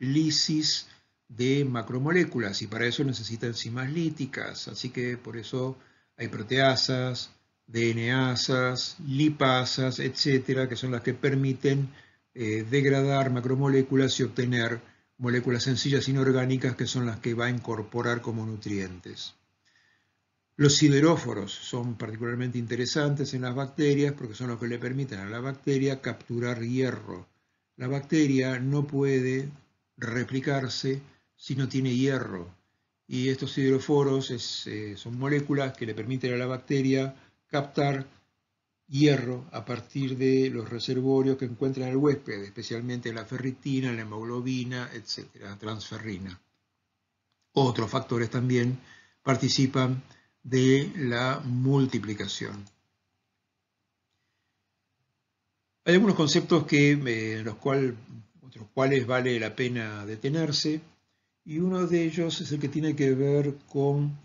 lisis de macromoléculas y para eso necesita enzimas líticas, así que por eso hay proteasas, DNAsas, lipasas, etcétera, que son las que permiten eh, degradar macromoléculas y obtener moléculas sencillas inorgánicas que son las que va a incorporar como nutrientes. Los sideróforos son particularmente interesantes en las bacterias porque son los que le permiten a la bacteria capturar hierro. La bacteria no puede replicarse si no tiene hierro. Y estos sideróforos eh, son moléculas que le permiten a la bacteria captar hierro a partir de los reservorios que encuentra el huésped, especialmente la ferritina, la hemoglobina, etcétera, transferrina. Otros factores también participan de la multiplicación. Hay algunos conceptos que, eh, los otros cuales vale la pena detenerse y uno de ellos es el que tiene que ver con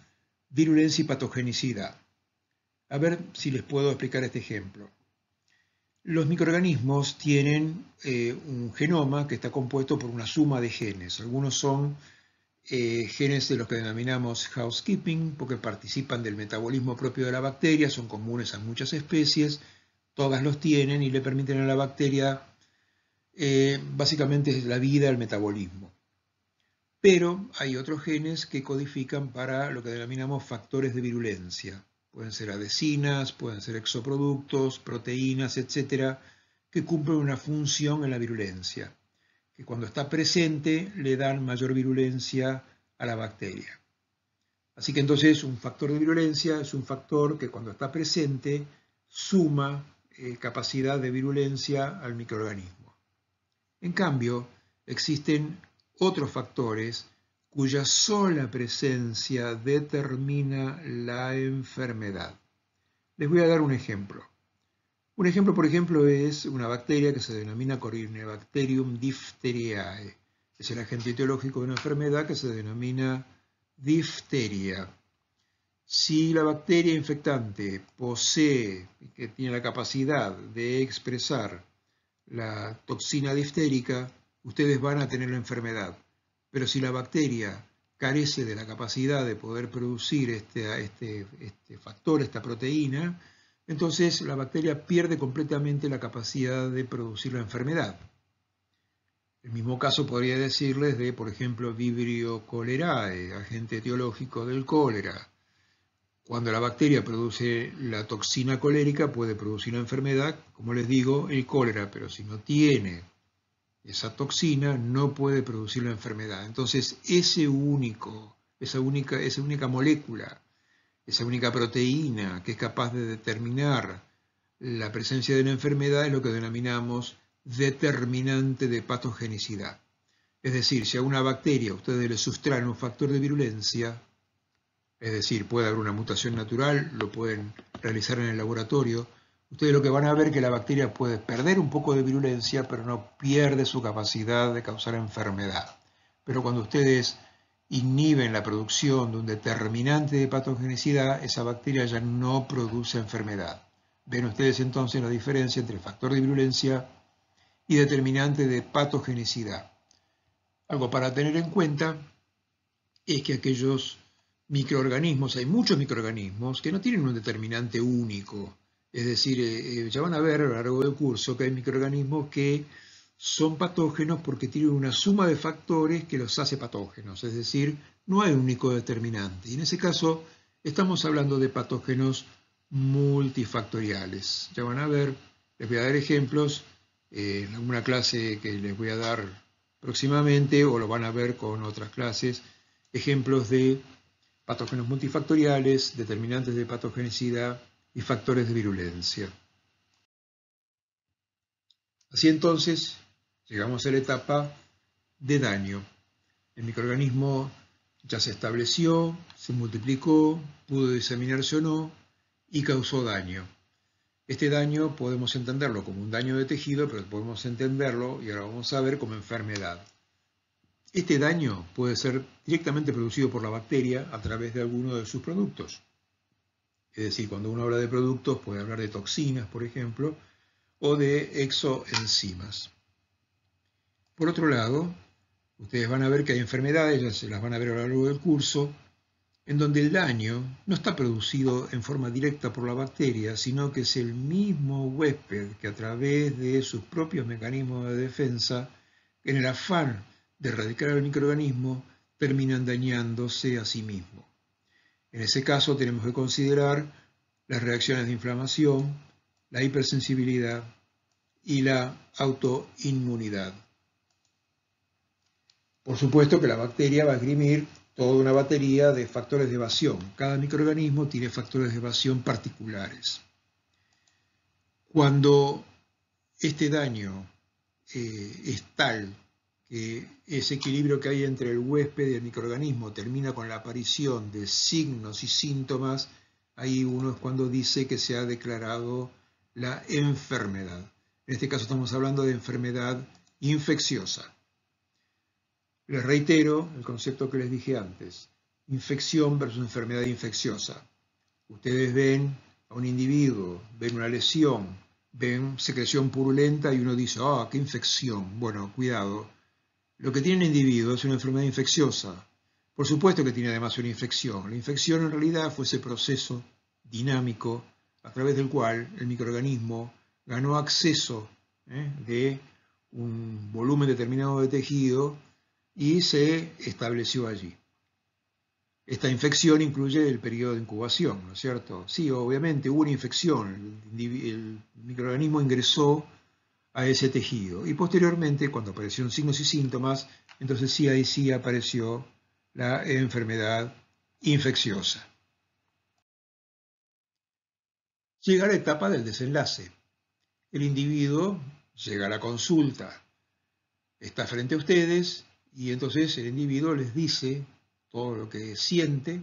virulencia y patogenicidad. A ver si les puedo explicar este ejemplo. Los microorganismos tienen eh, un genoma que está compuesto por una suma de genes. Algunos son eh, genes de los que denominamos housekeeping, porque participan del metabolismo propio de la bacteria, son comunes a muchas especies, todas los tienen y le permiten a la bacteria eh, básicamente la vida, el metabolismo. Pero hay otros genes que codifican para lo que denominamos factores de virulencia pueden ser adhesinas, pueden ser exoproductos, proteínas, etcétera, que cumplen una función en la virulencia, que cuando está presente le dan mayor virulencia a la bacteria. Así que entonces un factor de virulencia es un factor que cuando está presente suma eh, capacidad de virulencia al microorganismo. En cambio, existen otros factores cuya sola presencia determina la enfermedad. Les voy a dar un ejemplo. Un ejemplo, por ejemplo, es una bacteria que se denomina Corynebacterium difteriae. Es el agente etiológico de una enfermedad que se denomina difteria. Si la bacteria infectante posee, que tiene la capacidad de expresar la toxina diftérica, ustedes van a tener la enfermedad. Pero si la bacteria carece de la capacidad de poder producir este, este, este, factor, esta proteína, entonces la bacteria pierde completamente la capacidad de producir la enfermedad. El mismo caso podría decirles de, por ejemplo, Vibrio cholerae, eh, agente etiológico del cólera. Cuando la bacteria produce la toxina colérica puede producir la enfermedad, como les digo, el cólera, pero si no tiene esa toxina no puede producir la enfermedad. Entonces, ese único, esa única, esa única molécula, esa única proteína que es capaz de determinar la presencia de una enfermedad es lo que denominamos determinante de patogenicidad. Es decir, si a una bacteria ustedes le sustraen un factor de virulencia, es decir, puede haber una mutación natural, lo pueden realizar en el laboratorio, ustedes lo que van a ver es que la bacteria puede perder un poco de virulencia, pero no pierde su capacidad de causar enfermedad. Pero cuando ustedes inhiben la producción de un determinante de patogenicidad, esa bacteria ya no produce enfermedad. Ven ustedes entonces la diferencia entre factor de virulencia y determinante de patogenicidad. Algo para tener en cuenta es que aquellos microorganismos, hay muchos microorganismos que no tienen un determinante único, es decir, eh, eh, ya van a ver a lo largo del curso que hay microorganismos que son patógenos porque tienen una suma de factores que los hace patógenos. Es decir, no hay un único determinante. Y en ese caso estamos hablando de patógenos multifactoriales. Ya van a ver, les voy a dar ejemplos eh, en alguna clase que les voy a dar próximamente o lo van a ver con otras clases, ejemplos de patógenos multifactoriales, determinantes de patogenicidad, y factores de virulencia. Así entonces, llegamos a la etapa de daño. El microorganismo ya se estableció, se multiplicó, pudo diseminarse o no y causó daño. Este daño podemos entenderlo como un daño de tejido, pero podemos entenderlo, y ahora vamos a ver, como enfermedad. Este daño puede ser directamente producido por la bacteria a través de alguno de sus productos. Es decir, cuando uno habla de productos puede hablar de toxinas, por ejemplo, o de exoenzimas. Por otro lado, ustedes van a ver que hay enfermedades, se las van a ver a lo largo del curso, en donde el daño no está producido en forma directa por la bacteria, sino que es el mismo huésped que a través de sus propios mecanismos de defensa, en el afán de erradicar el microorganismo, terminan dañándose a sí mismo. En ese caso tenemos que considerar las reacciones de inflamación, la hipersensibilidad y la autoinmunidad. Por supuesto que la bacteria va a esgrimir toda una batería de factores de evasión. Cada microorganismo tiene factores de evasión particulares. Cuando este daño eh, es tal que ese equilibrio que hay entre el huésped y el microorganismo termina con la aparición de signos y síntomas, ahí uno es cuando dice que se ha declarado la enfermedad. En este caso estamos hablando de enfermedad infecciosa. Les reitero el concepto que les dije antes, infección versus enfermedad infecciosa. Ustedes ven a un individuo, ven una lesión, ven secreción purulenta y uno dice, ah, qué infección. Bueno, cuidado, lo que tiene el individuo es una enfermedad infecciosa. Por supuesto que tiene además una infección. La infección en realidad fue ese proceso dinámico a través del cual el microorganismo ganó acceso ¿eh? de un volumen determinado de tejido y se estableció allí. Esta infección incluye el periodo de incubación, ¿no es cierto? Sí, obviamente hubo una infección, el microorganismo ingresó a ese tejido. Y posteriormente, cuando aparecieron signos y síntomas, entonces sí, ahí sí apareció la enfermedad infecciosa. Llega la etapa del desenlace. El individuo llega a la consulta, está frente a ustedes y entonces el individuo les dice todo lo que siente,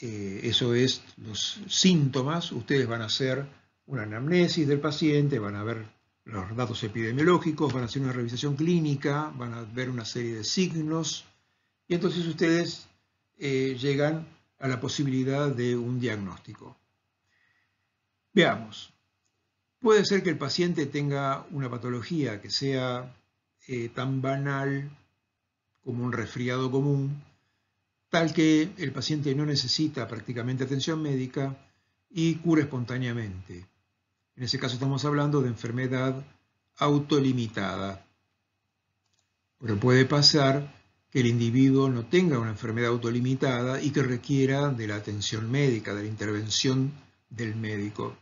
eh, eso es los síntomas, ustedes van a hacer una anamnesis del paciente, van a ver los datos epidemiológicos, van a hacer una revisación clínica, van a ver una serie de signos y entonces ustedes eh, llegan a la posibilidad de un diagnóstico. Veamos, puede ser que el paciente tenga una patología que sea eh, tan banal como un resfriado común, tal que el paciente no necesita prácticamente atención médica y cura espontáneamente. En ese caso estamos hablando de enfermedad autolimitada. Pero puede pasar que el individuo no tenga una enfermedad autolimitada y que requiera de la atención médica, de la intervención del médico.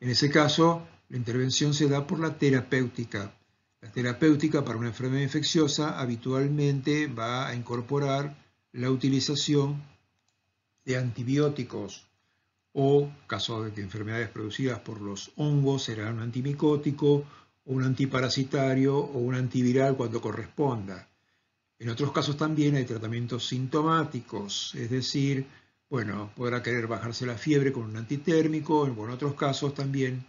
En ese caso, la intervención se da por la terapéutica. La terapéutica para una enfermedad infecciosa habitualmente va a incorporar la utilización de antibióticos o caso de que enfermedades producidas por los hongos será un antimicótico, un antiparasitario o un antiviral cuando corresponda. En otros casos también hay tratamientos sintomáticos, es decir, bueno, podrá querer bajarse la fiebre con un antitérmico, en otros casos también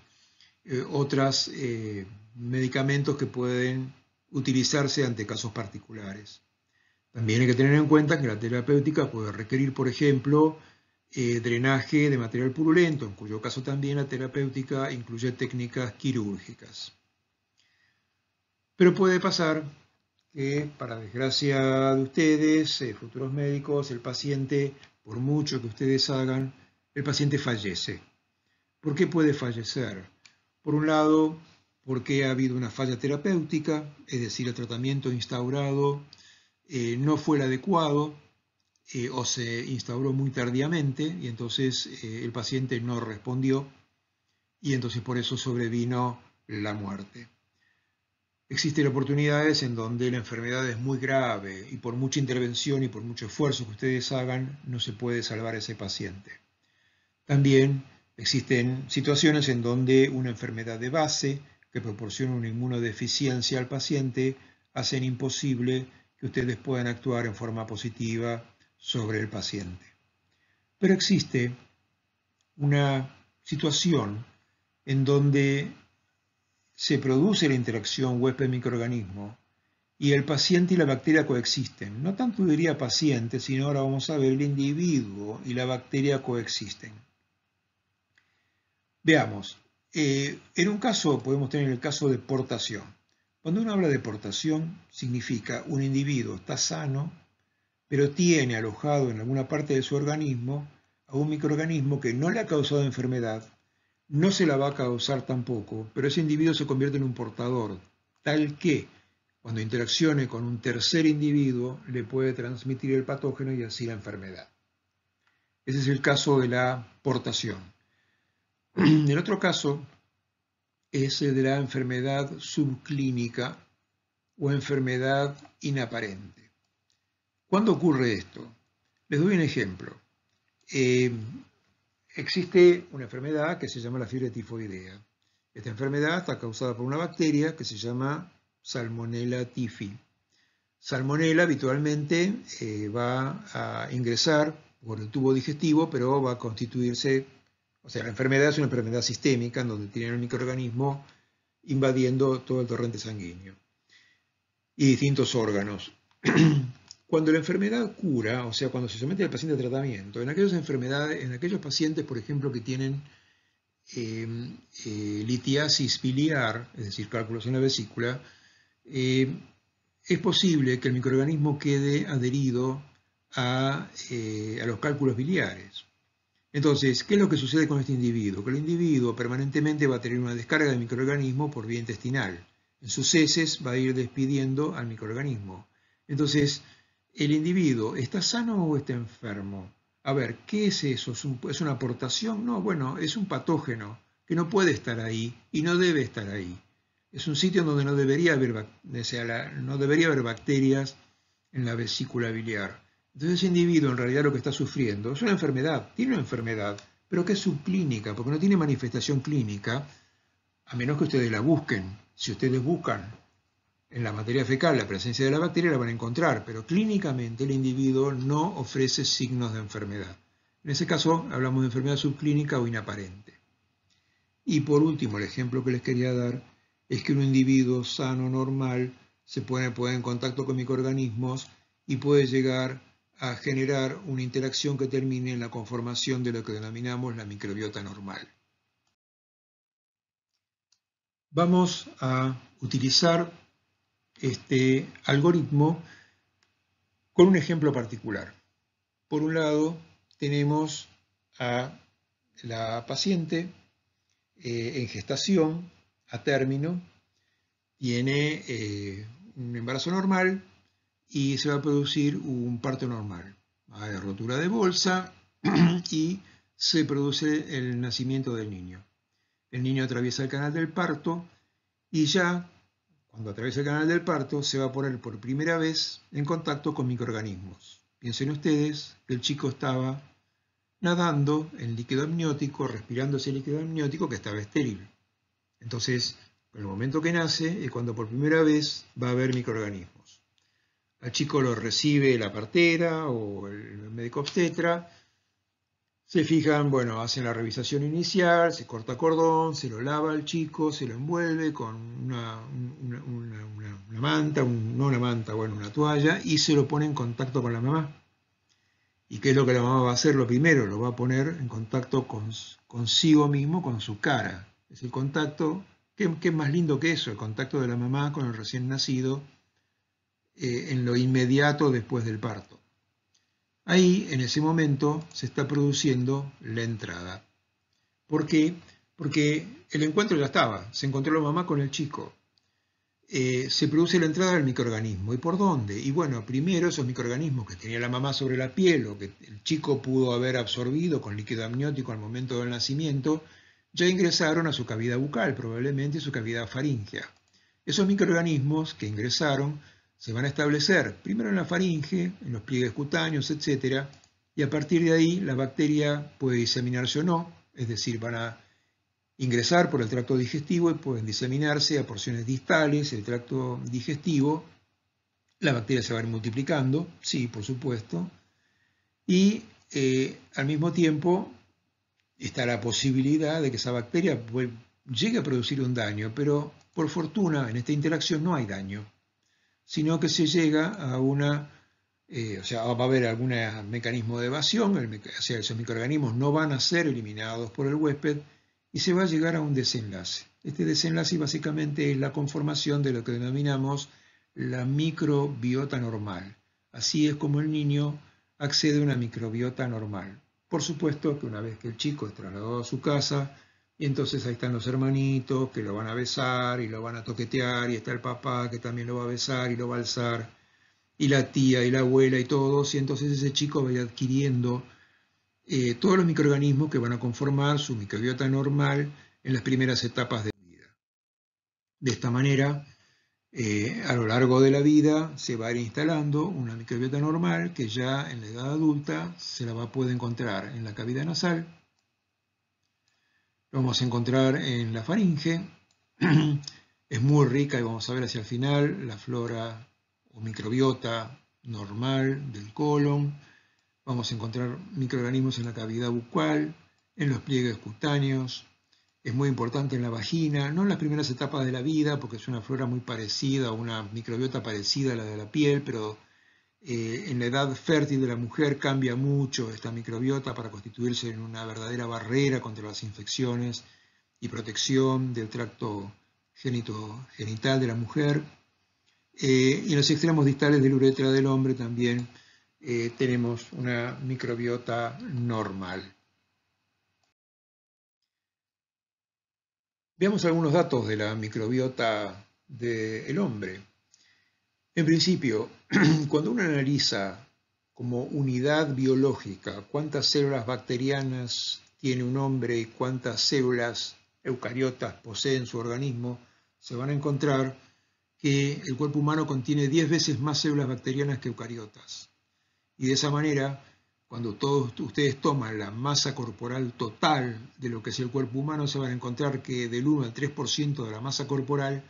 eh, otros eh, medicamentos que pueden utilizarse ante casos particulares. También hay que tener en cuenta que la terapéutica puede requerir, por ejemplo, eh, drenaje de material purulento, en cuyo caso también la terapéutica incluye técnicas quirúrgicas. Pero puede pasar que, para desgracia de ustedes, eh, futuros médicos, el paciente, por mucho que ustedes hagan, el paciente fallece. ¿Por qué puede fallecer? Por un lado, porque ha habido una falla terapéutica, es decir, el tratamiento instaurado eh, no fue el adecuado, eh, o se instauró muy tardíamente y entonces eh, el paciente no respondió y entonces por eso sobrevino la muerte. Existen oportunidades en donde la enfermedad es muy grave y por mucha intervención y por mucho esfuerzo que ustedes hagan no se puede salvar a ese paciente. También existen situaciones en donde una enfermedad de base que proporciona una inmunodeficiencia al paciente hacen imposible que ustedes puedan actuar en forma positiva sobre el paciente. Pero existe una situación en donde se produce la interacción huésped-microorganismo y el paciente y la bacteria coexisten. No tanto diría paciente, sino ahora vamos a ver el individuo y la bacteria coexisten. Veamos, eh, en un caso podemos tener el caso de portación. Cuando uno habla de portación, significa un individuo está sano, pero tiene alojado en alguna parte de su organismo a un microorganismo que no le ha causado enfermedad, no se la va a causar tampoco, pero ese individuo se convierte en un portador, tal que cuando interaccione con un tercer individuo le puede transmitir el patógeno y así la enfermedad. Ese es el caso de la portación. El otro caso es el de la enfermedad subclínica o enfermedad inaparente. ¿Cuándo ocurre esto? Les doy un ejemplo. Eh, existe una enfermedad que se llama la fiebre tifoidea. Esta enfermedad está causada por una bacteria que se llama Salmonella tifi. Salmonella habitualmente eh, va a ingresar por el tubo digestivo, pero va a constituirse, o sea, la enfermedad es una enfermedad sistémica en donde tienen un microorganismo invadiendo todo el torrente sanguíneo y distintos órganos. Cuando la enfermedad cura, o sea, cuando se somete al paciente a tratamiento, en aquellas enfermedades, en aquellos pacientes, por ejemplo, que tienen eh, eh, litiasis biliar, es decir, cálculos en la vesícula, eh, es posible que el microorganismo quede adherido a, a los cálculos biliares. Entonces, ¿qué es lo que sucede con este individuo? Que el individuo permanentemente va a tener una descarga de microorganismo por vía intestinal. En sus heces va a ir despidiendo al microorganismo. Entonces, el individuo está sano o está enfermo. A ver, ¿qué es eso? ¿Es, una aportación? No, bueno, es un patógeno que no puede estar ahí y no debe estar ahí. Es un sitio donde no debería haber, no debería haber bacterias en la vesícula biliar. Entonces ese individuo en realidad lo que está sufriendo es una enfermedad, tiene una enfermedad, pero que es subclínica, porque no tiene manifestación clínica, a menos que ustedes la busquen. Si ustedes buscan en la materia fecal la presencia de la bacteria la van a encontrar, pero clínicamente el individuo no ofrece signos de enfermedad. En ese caso hablamos de enfermedad subclínica o inaparente. Y por último, el ejemplo que les quería dar es que un individuo sano, normal, se puede poner en contacto con microorganismos y puede llegar a generar una interacción que termine en la conformación de lo que denominamos la microbiota normal. Vamos a utilizar este algoritmo con un ejemplo particular. Por un lado, tenemos a la paciente eh, en gestación, a término, tiene eh, un embarazo normal y se va a producir un parto normal. Hay rotura de bolsa y se produce el nacimiento del niño. El niño atraviesa el canal del parto y ya cuando atraviesa el canal del parto, se va a poner por primera vez en contacto con microorganismos. Piensen ustedes que el chico estaba nadando en líquido amniótico, respirando ese líquido amniótico que estaba estéril. Entonces, el momento que nace es cuando por primera vez va a haber microorganismos. Al chico lo recibe la partera o el médico obstetra, se fijan, bueno, hacen la revisación inicial, se corta cordón, se lo lava al chico, se lo envuelve con una, manta, no una manta, bueno, una toalla, y se lo pone en contacto con la mamá. ¿Y qué es lo que la mamá va a hacer? Lo primero, lo va a poner en contacto con, consigo mismo, con su cara. Es el contacto, ¿qué, más lindo que eso? El contacto de la mamá con el recién nacido eh, en lo inmediato después del parto. Ahí, en ese momento, se está produciendo la entrada. ¿Por qué? Porque el encuentro ya estaba, se encontró la mamá con el chico. Eh, se produce la entrada del microorganismo. ¿Y por dónde? Y bueno, primero esos microorganismos que tenía la mamá sobre la piel o que el chico pudo haber absorbido con líquido amniótico al momento del nacimiento, ya ingresaron a su cavidad bucal, probablemente su cavidad faríngea. Esos microorganismos que ingresaron se van a establecer primero en la faringe, en los pliegues cutáneos, etc. Y a partir de ahí la bacteria puede diseminarse o no, es decir, van a ingresar por el tracto digestivo y pueden diseminarse a porciones distales el tracto digestivo. La bacteria se va a ir multiplicando, sí, por supuesto. Y eh, al mismo tiempo está la posibilidad de que esa bacteria llegue a producir un daño, pero por fortuna en esta interacción no hay daño sino que se llega a una, eh, o sea, va a haber algún mecanismo de evasión, o sea, esos microorganismos no van a ser eliminados por el huésped y se va a llegar a un desenlace. Este desenlace básicamente es la conformación de lo que denominamos la microbiota normal. Así es como el niño accede a una microbiota normal. Por supuesto que una vez que el chico es trasladado a su casa, y entonces ahí están los hermanitos que lo van a besar y lo van a toquetear y está el papá que también lo va a besar y lo va a alzar y la tía y la abuela y todos. Y entonces ese chico va a ir adquiriendo eh, todos los microorganismos que van a conformar su microbiota normal en las primeras etapas de vida. De esta manera, eh, a lo largo de la vida se va a ir instalando una microbiota normal que ya en la edad adulta se la va a poder encontrar en la cavidad nasal, vamos a encontrar en la faringe. Es muy rica y vamos a ver hacia el final la flora o microbiota normal del colon. Vamos a encontrar microorganismos en la cavidad bucal, en los pliegues cutáneos. Es muy importante en la vagina, no en las primeras etapas de la vida, porque es una flora muy parecida, una microbiota parecida a la de la piel, pero eh, en la edad fértil de la mujer cambia mucho esta microbiota para constituirse en una verdadera barrera contra las infecciones y protección del tracto genital de la mujer. Eh, y en los extremos distales de la uretra del hombre también eh, tenemos una microbiota normal. Veamos algunos datos de la microbiota del hombre. En principio, cuando uno analiza como unidad biológica cuántas células bacterianas tiene un hombre y cuántas células eucariotas en su organismo, se van a encontrar que el cuerpo humano contiene 10 veces más células bacterianas que eucariotas. Y de esa manera, cuando todos ustedes toman la masa corporal total de lo que es el cuerpo humano, se van a encontrar que del 1 al 3% de la masa corporal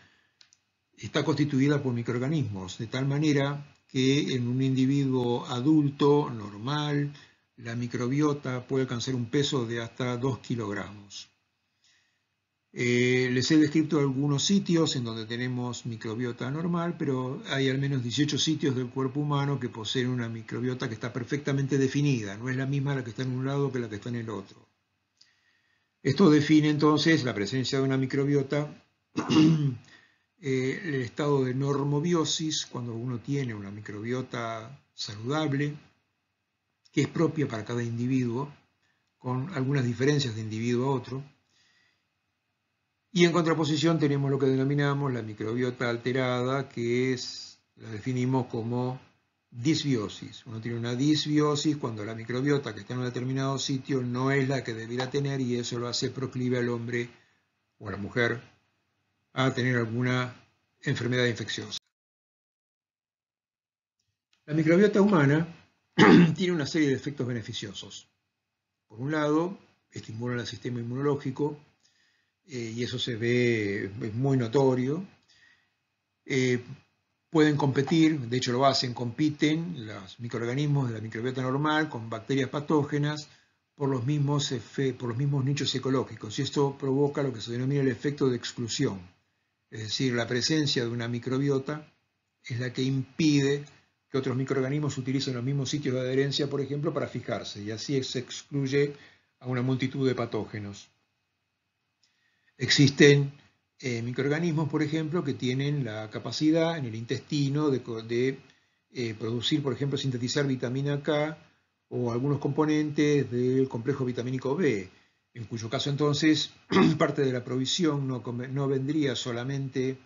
está constituida por microorganismos, de tal manera que en un individuo adulto, normal, la microbiota puede alcanzar un peso de hasta 2 kilogramos. Eh, les he descrito algunos sitios en donde tenemos microbiota normal, pero hay al menos 18 sitios del cuerpo humano que poseen una microbiota que está perfectamente definida, no es la misma la que está en un lado que la que está en el otro. Esto define entonces la presencia de una microbiota Eh, el estado de normobiosis, cuando uno tiene una microbiota saludable, que es propia para cada individuo, con algunas diferencias de individuo a otro. Y en contraposición tenemos lo que denominamos la microbiota alterada, que es, la definimos como disbiosis. Uno tiene una disbiosis cuando la microbiota que está en un determinado sitio no es la que debiera tener y eso lo hace proclive al hombre o a la mujer a tener alguna enfermedad infecciosa. La microbiota humana tiene una serie de efectos beneficiosos. Por un lado, estimula el sistema inmunológico, eh, y eso se ve muy notorio. Eh, pueden competir, de hecho lo hacen, compiten los microorganismos de la microbiota normal con bacterias patógenas por los mismos, por los mismos nichos ecológicos, y esto provoca lo que se denomina el efecto de exclusión. Es decir, la presencia de una microbiota es la que impide que otros microorganismos utilicen los mismos sitios de adherencia, por ejemplo, para fijarse, y así se excluye a una multitud de patógenos. Existen eh, microorganismos, por ejemplo, que tienen la capacidad en el intestino de, eh, producir, por ejemplo, sintetizar vitamina K o algunos componentes del complejo vitamínico B, en cuyo caso entonces parte de la provisión no, vendría solamente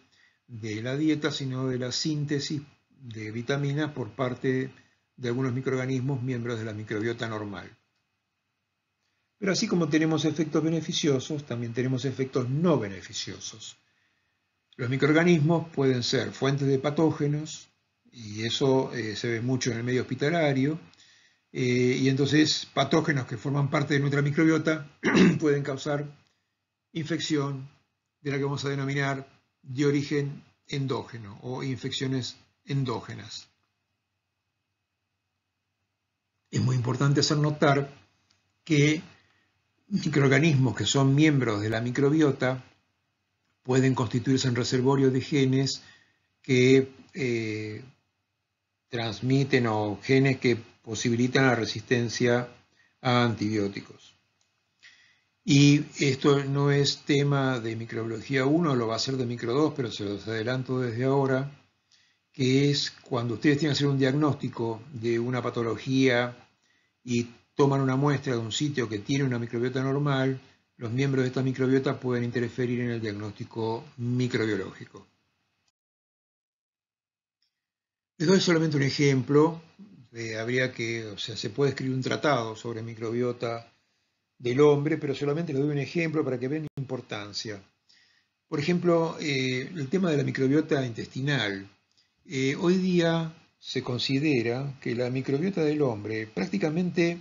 de la dieta, sino de la síntesis de vitaminas por parte de algunos microorganismos miembros de la microbiota normal. Pero así como tenemos efectos beneficiosos, también tenemos efectos no beneficiosos. Los microorganismos pueden ser fuentes de patógenos, y eso eh, se ve mucho en el medio hospitalario, eh, y entonces patógenos que forman parte de nuestra microbiota pueden causar infección de la que vamos a denominar de origen endógeno o infecciones endógenas. Es muy importante hacer notar que microorganismos que son miembros de la microbiota pueden constituirse en reservorio de genes que eh, transmiten o genes que posibilitan la resistencia a antibióticos. Y esto no es tema de microbiología 1, lo va a ser de micro 2, pero se los adelanto desde ahora, que es cuando ustedes tienen que hacer un diagnóstico de una patología y toman una muestra de un sitio que tiene una microbiota normal, los miembros de esta microbiota pueden interferir en el diagnóstico microbiológico. Les doy solamente un ejemplo eh, habría que, o sea, se puede escribir un tratado sobre microbiota del hombre, pero solamente le doy un ejemplo para que vean importancia. Por ejemplo, eh, el tema de la microbiota intestinal. Eh, hoy día se considera que la microbiota del hombre prácticamente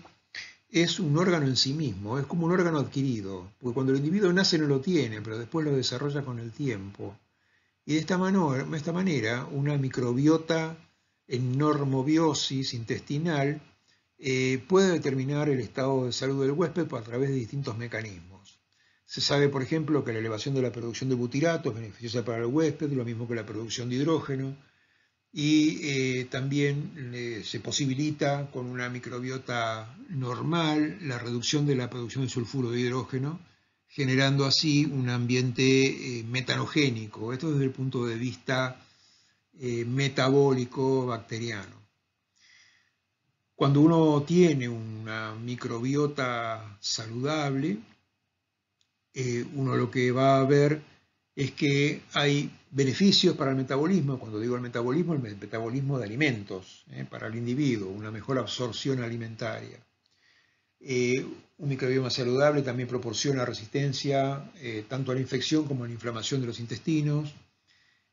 es un órgano en sí mismo, es como un órgano adquirido, porque cuando el individuo nace no lo tiene, pero después lo desarrolla con el tiempo. Y de esta, manera, de esta manera una microbiota en normobiosis intestinal, eh, puede determinar el estado de salud del huésped a través de distintos mecanismos. Se sabe, por ejemplo, que la elevación de la producción de butirato es beneficiosa para el huésped, lo mismo que la producción de hidrógeno, y eh, también eh, se posibilita con una microbiota normal la reducción de la producción de sulfuro de hidrógeno, generando así un ambiente metanogénico. Esto desde el punto de vista eh, metabólico bacteriano. Cuando uno tiene una microbiota saludable, eh, uno lo que va a ver es que hay beneficios para el metabolismo. Cuando digo el metabolismo, el metabolismo de alimentos eh, para el individuo, una mejor absorción alimentaria. un microbioma saludable también proporciona resistencia tanto a la infección como a la inflamación de los intestinos.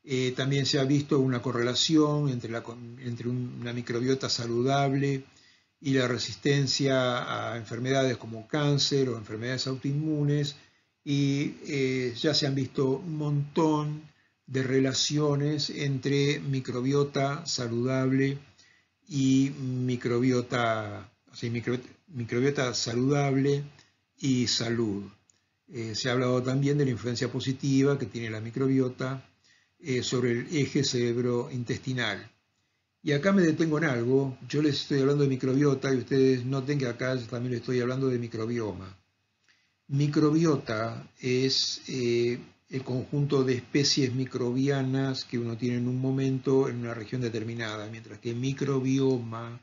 Eh, también se ha visto una correlación entre, la, una microbiota saludable y la resistencia a enfermedades como cáncer o enfermedades autoinmunes y eh, ya se han visto un montón de relaciones entre microbiota saludable y microbiota, microbiota saludable y salud. Eh, se ha hablado también de la influencia positiva que tiene la microbiota eh, sobre el eje cerebrointestinal. Y acá me detengo en algo, yo les estoy hablando de microbiota y ustedes noten que acá también les estoy hablando de microbioma. Microbiota es eh, el conjunto de especies microbianas que uno tiene en un momento en una región determinada, mientras que microbioma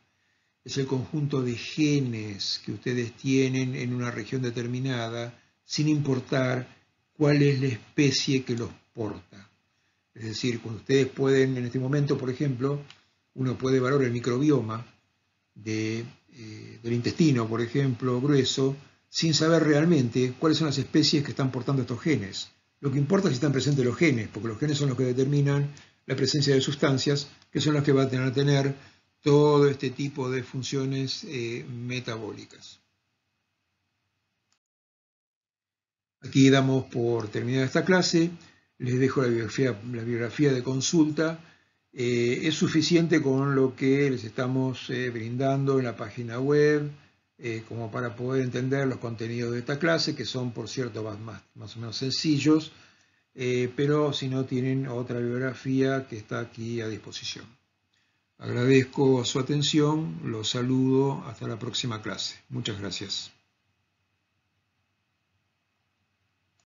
es el conjunto de genes que ustedes tienen en una región determinada, sin importar cuál es la especie que los porta. Es decir, cuando ustedes pueden, en este momento, por ejemplo, uno puede valorar el microbioma eh, del intestino, por ejemplo, grueso, sin saber realmente cuáles son las especies que están portando estos genes. Lo que importa es si están presentes los genes, porque los genes son los que determinan la presencia de sustancias, que son las que van a tener, todo este tipo de funciones eh, metabólicas. Aquí damos por terminada esta clase les dejo la biografía, de consulta, eh, es suficiente con lo que les estamos eh, brindando en la página web, eh, como para poder entender los contenidos de esta clase, que son, por cierto, más, más o menos sencillos, pero si no tienen otra biografía que está aquí a disposición. Agradezco su atención, los saludo, hasta la próxima clase. Muchas gracias.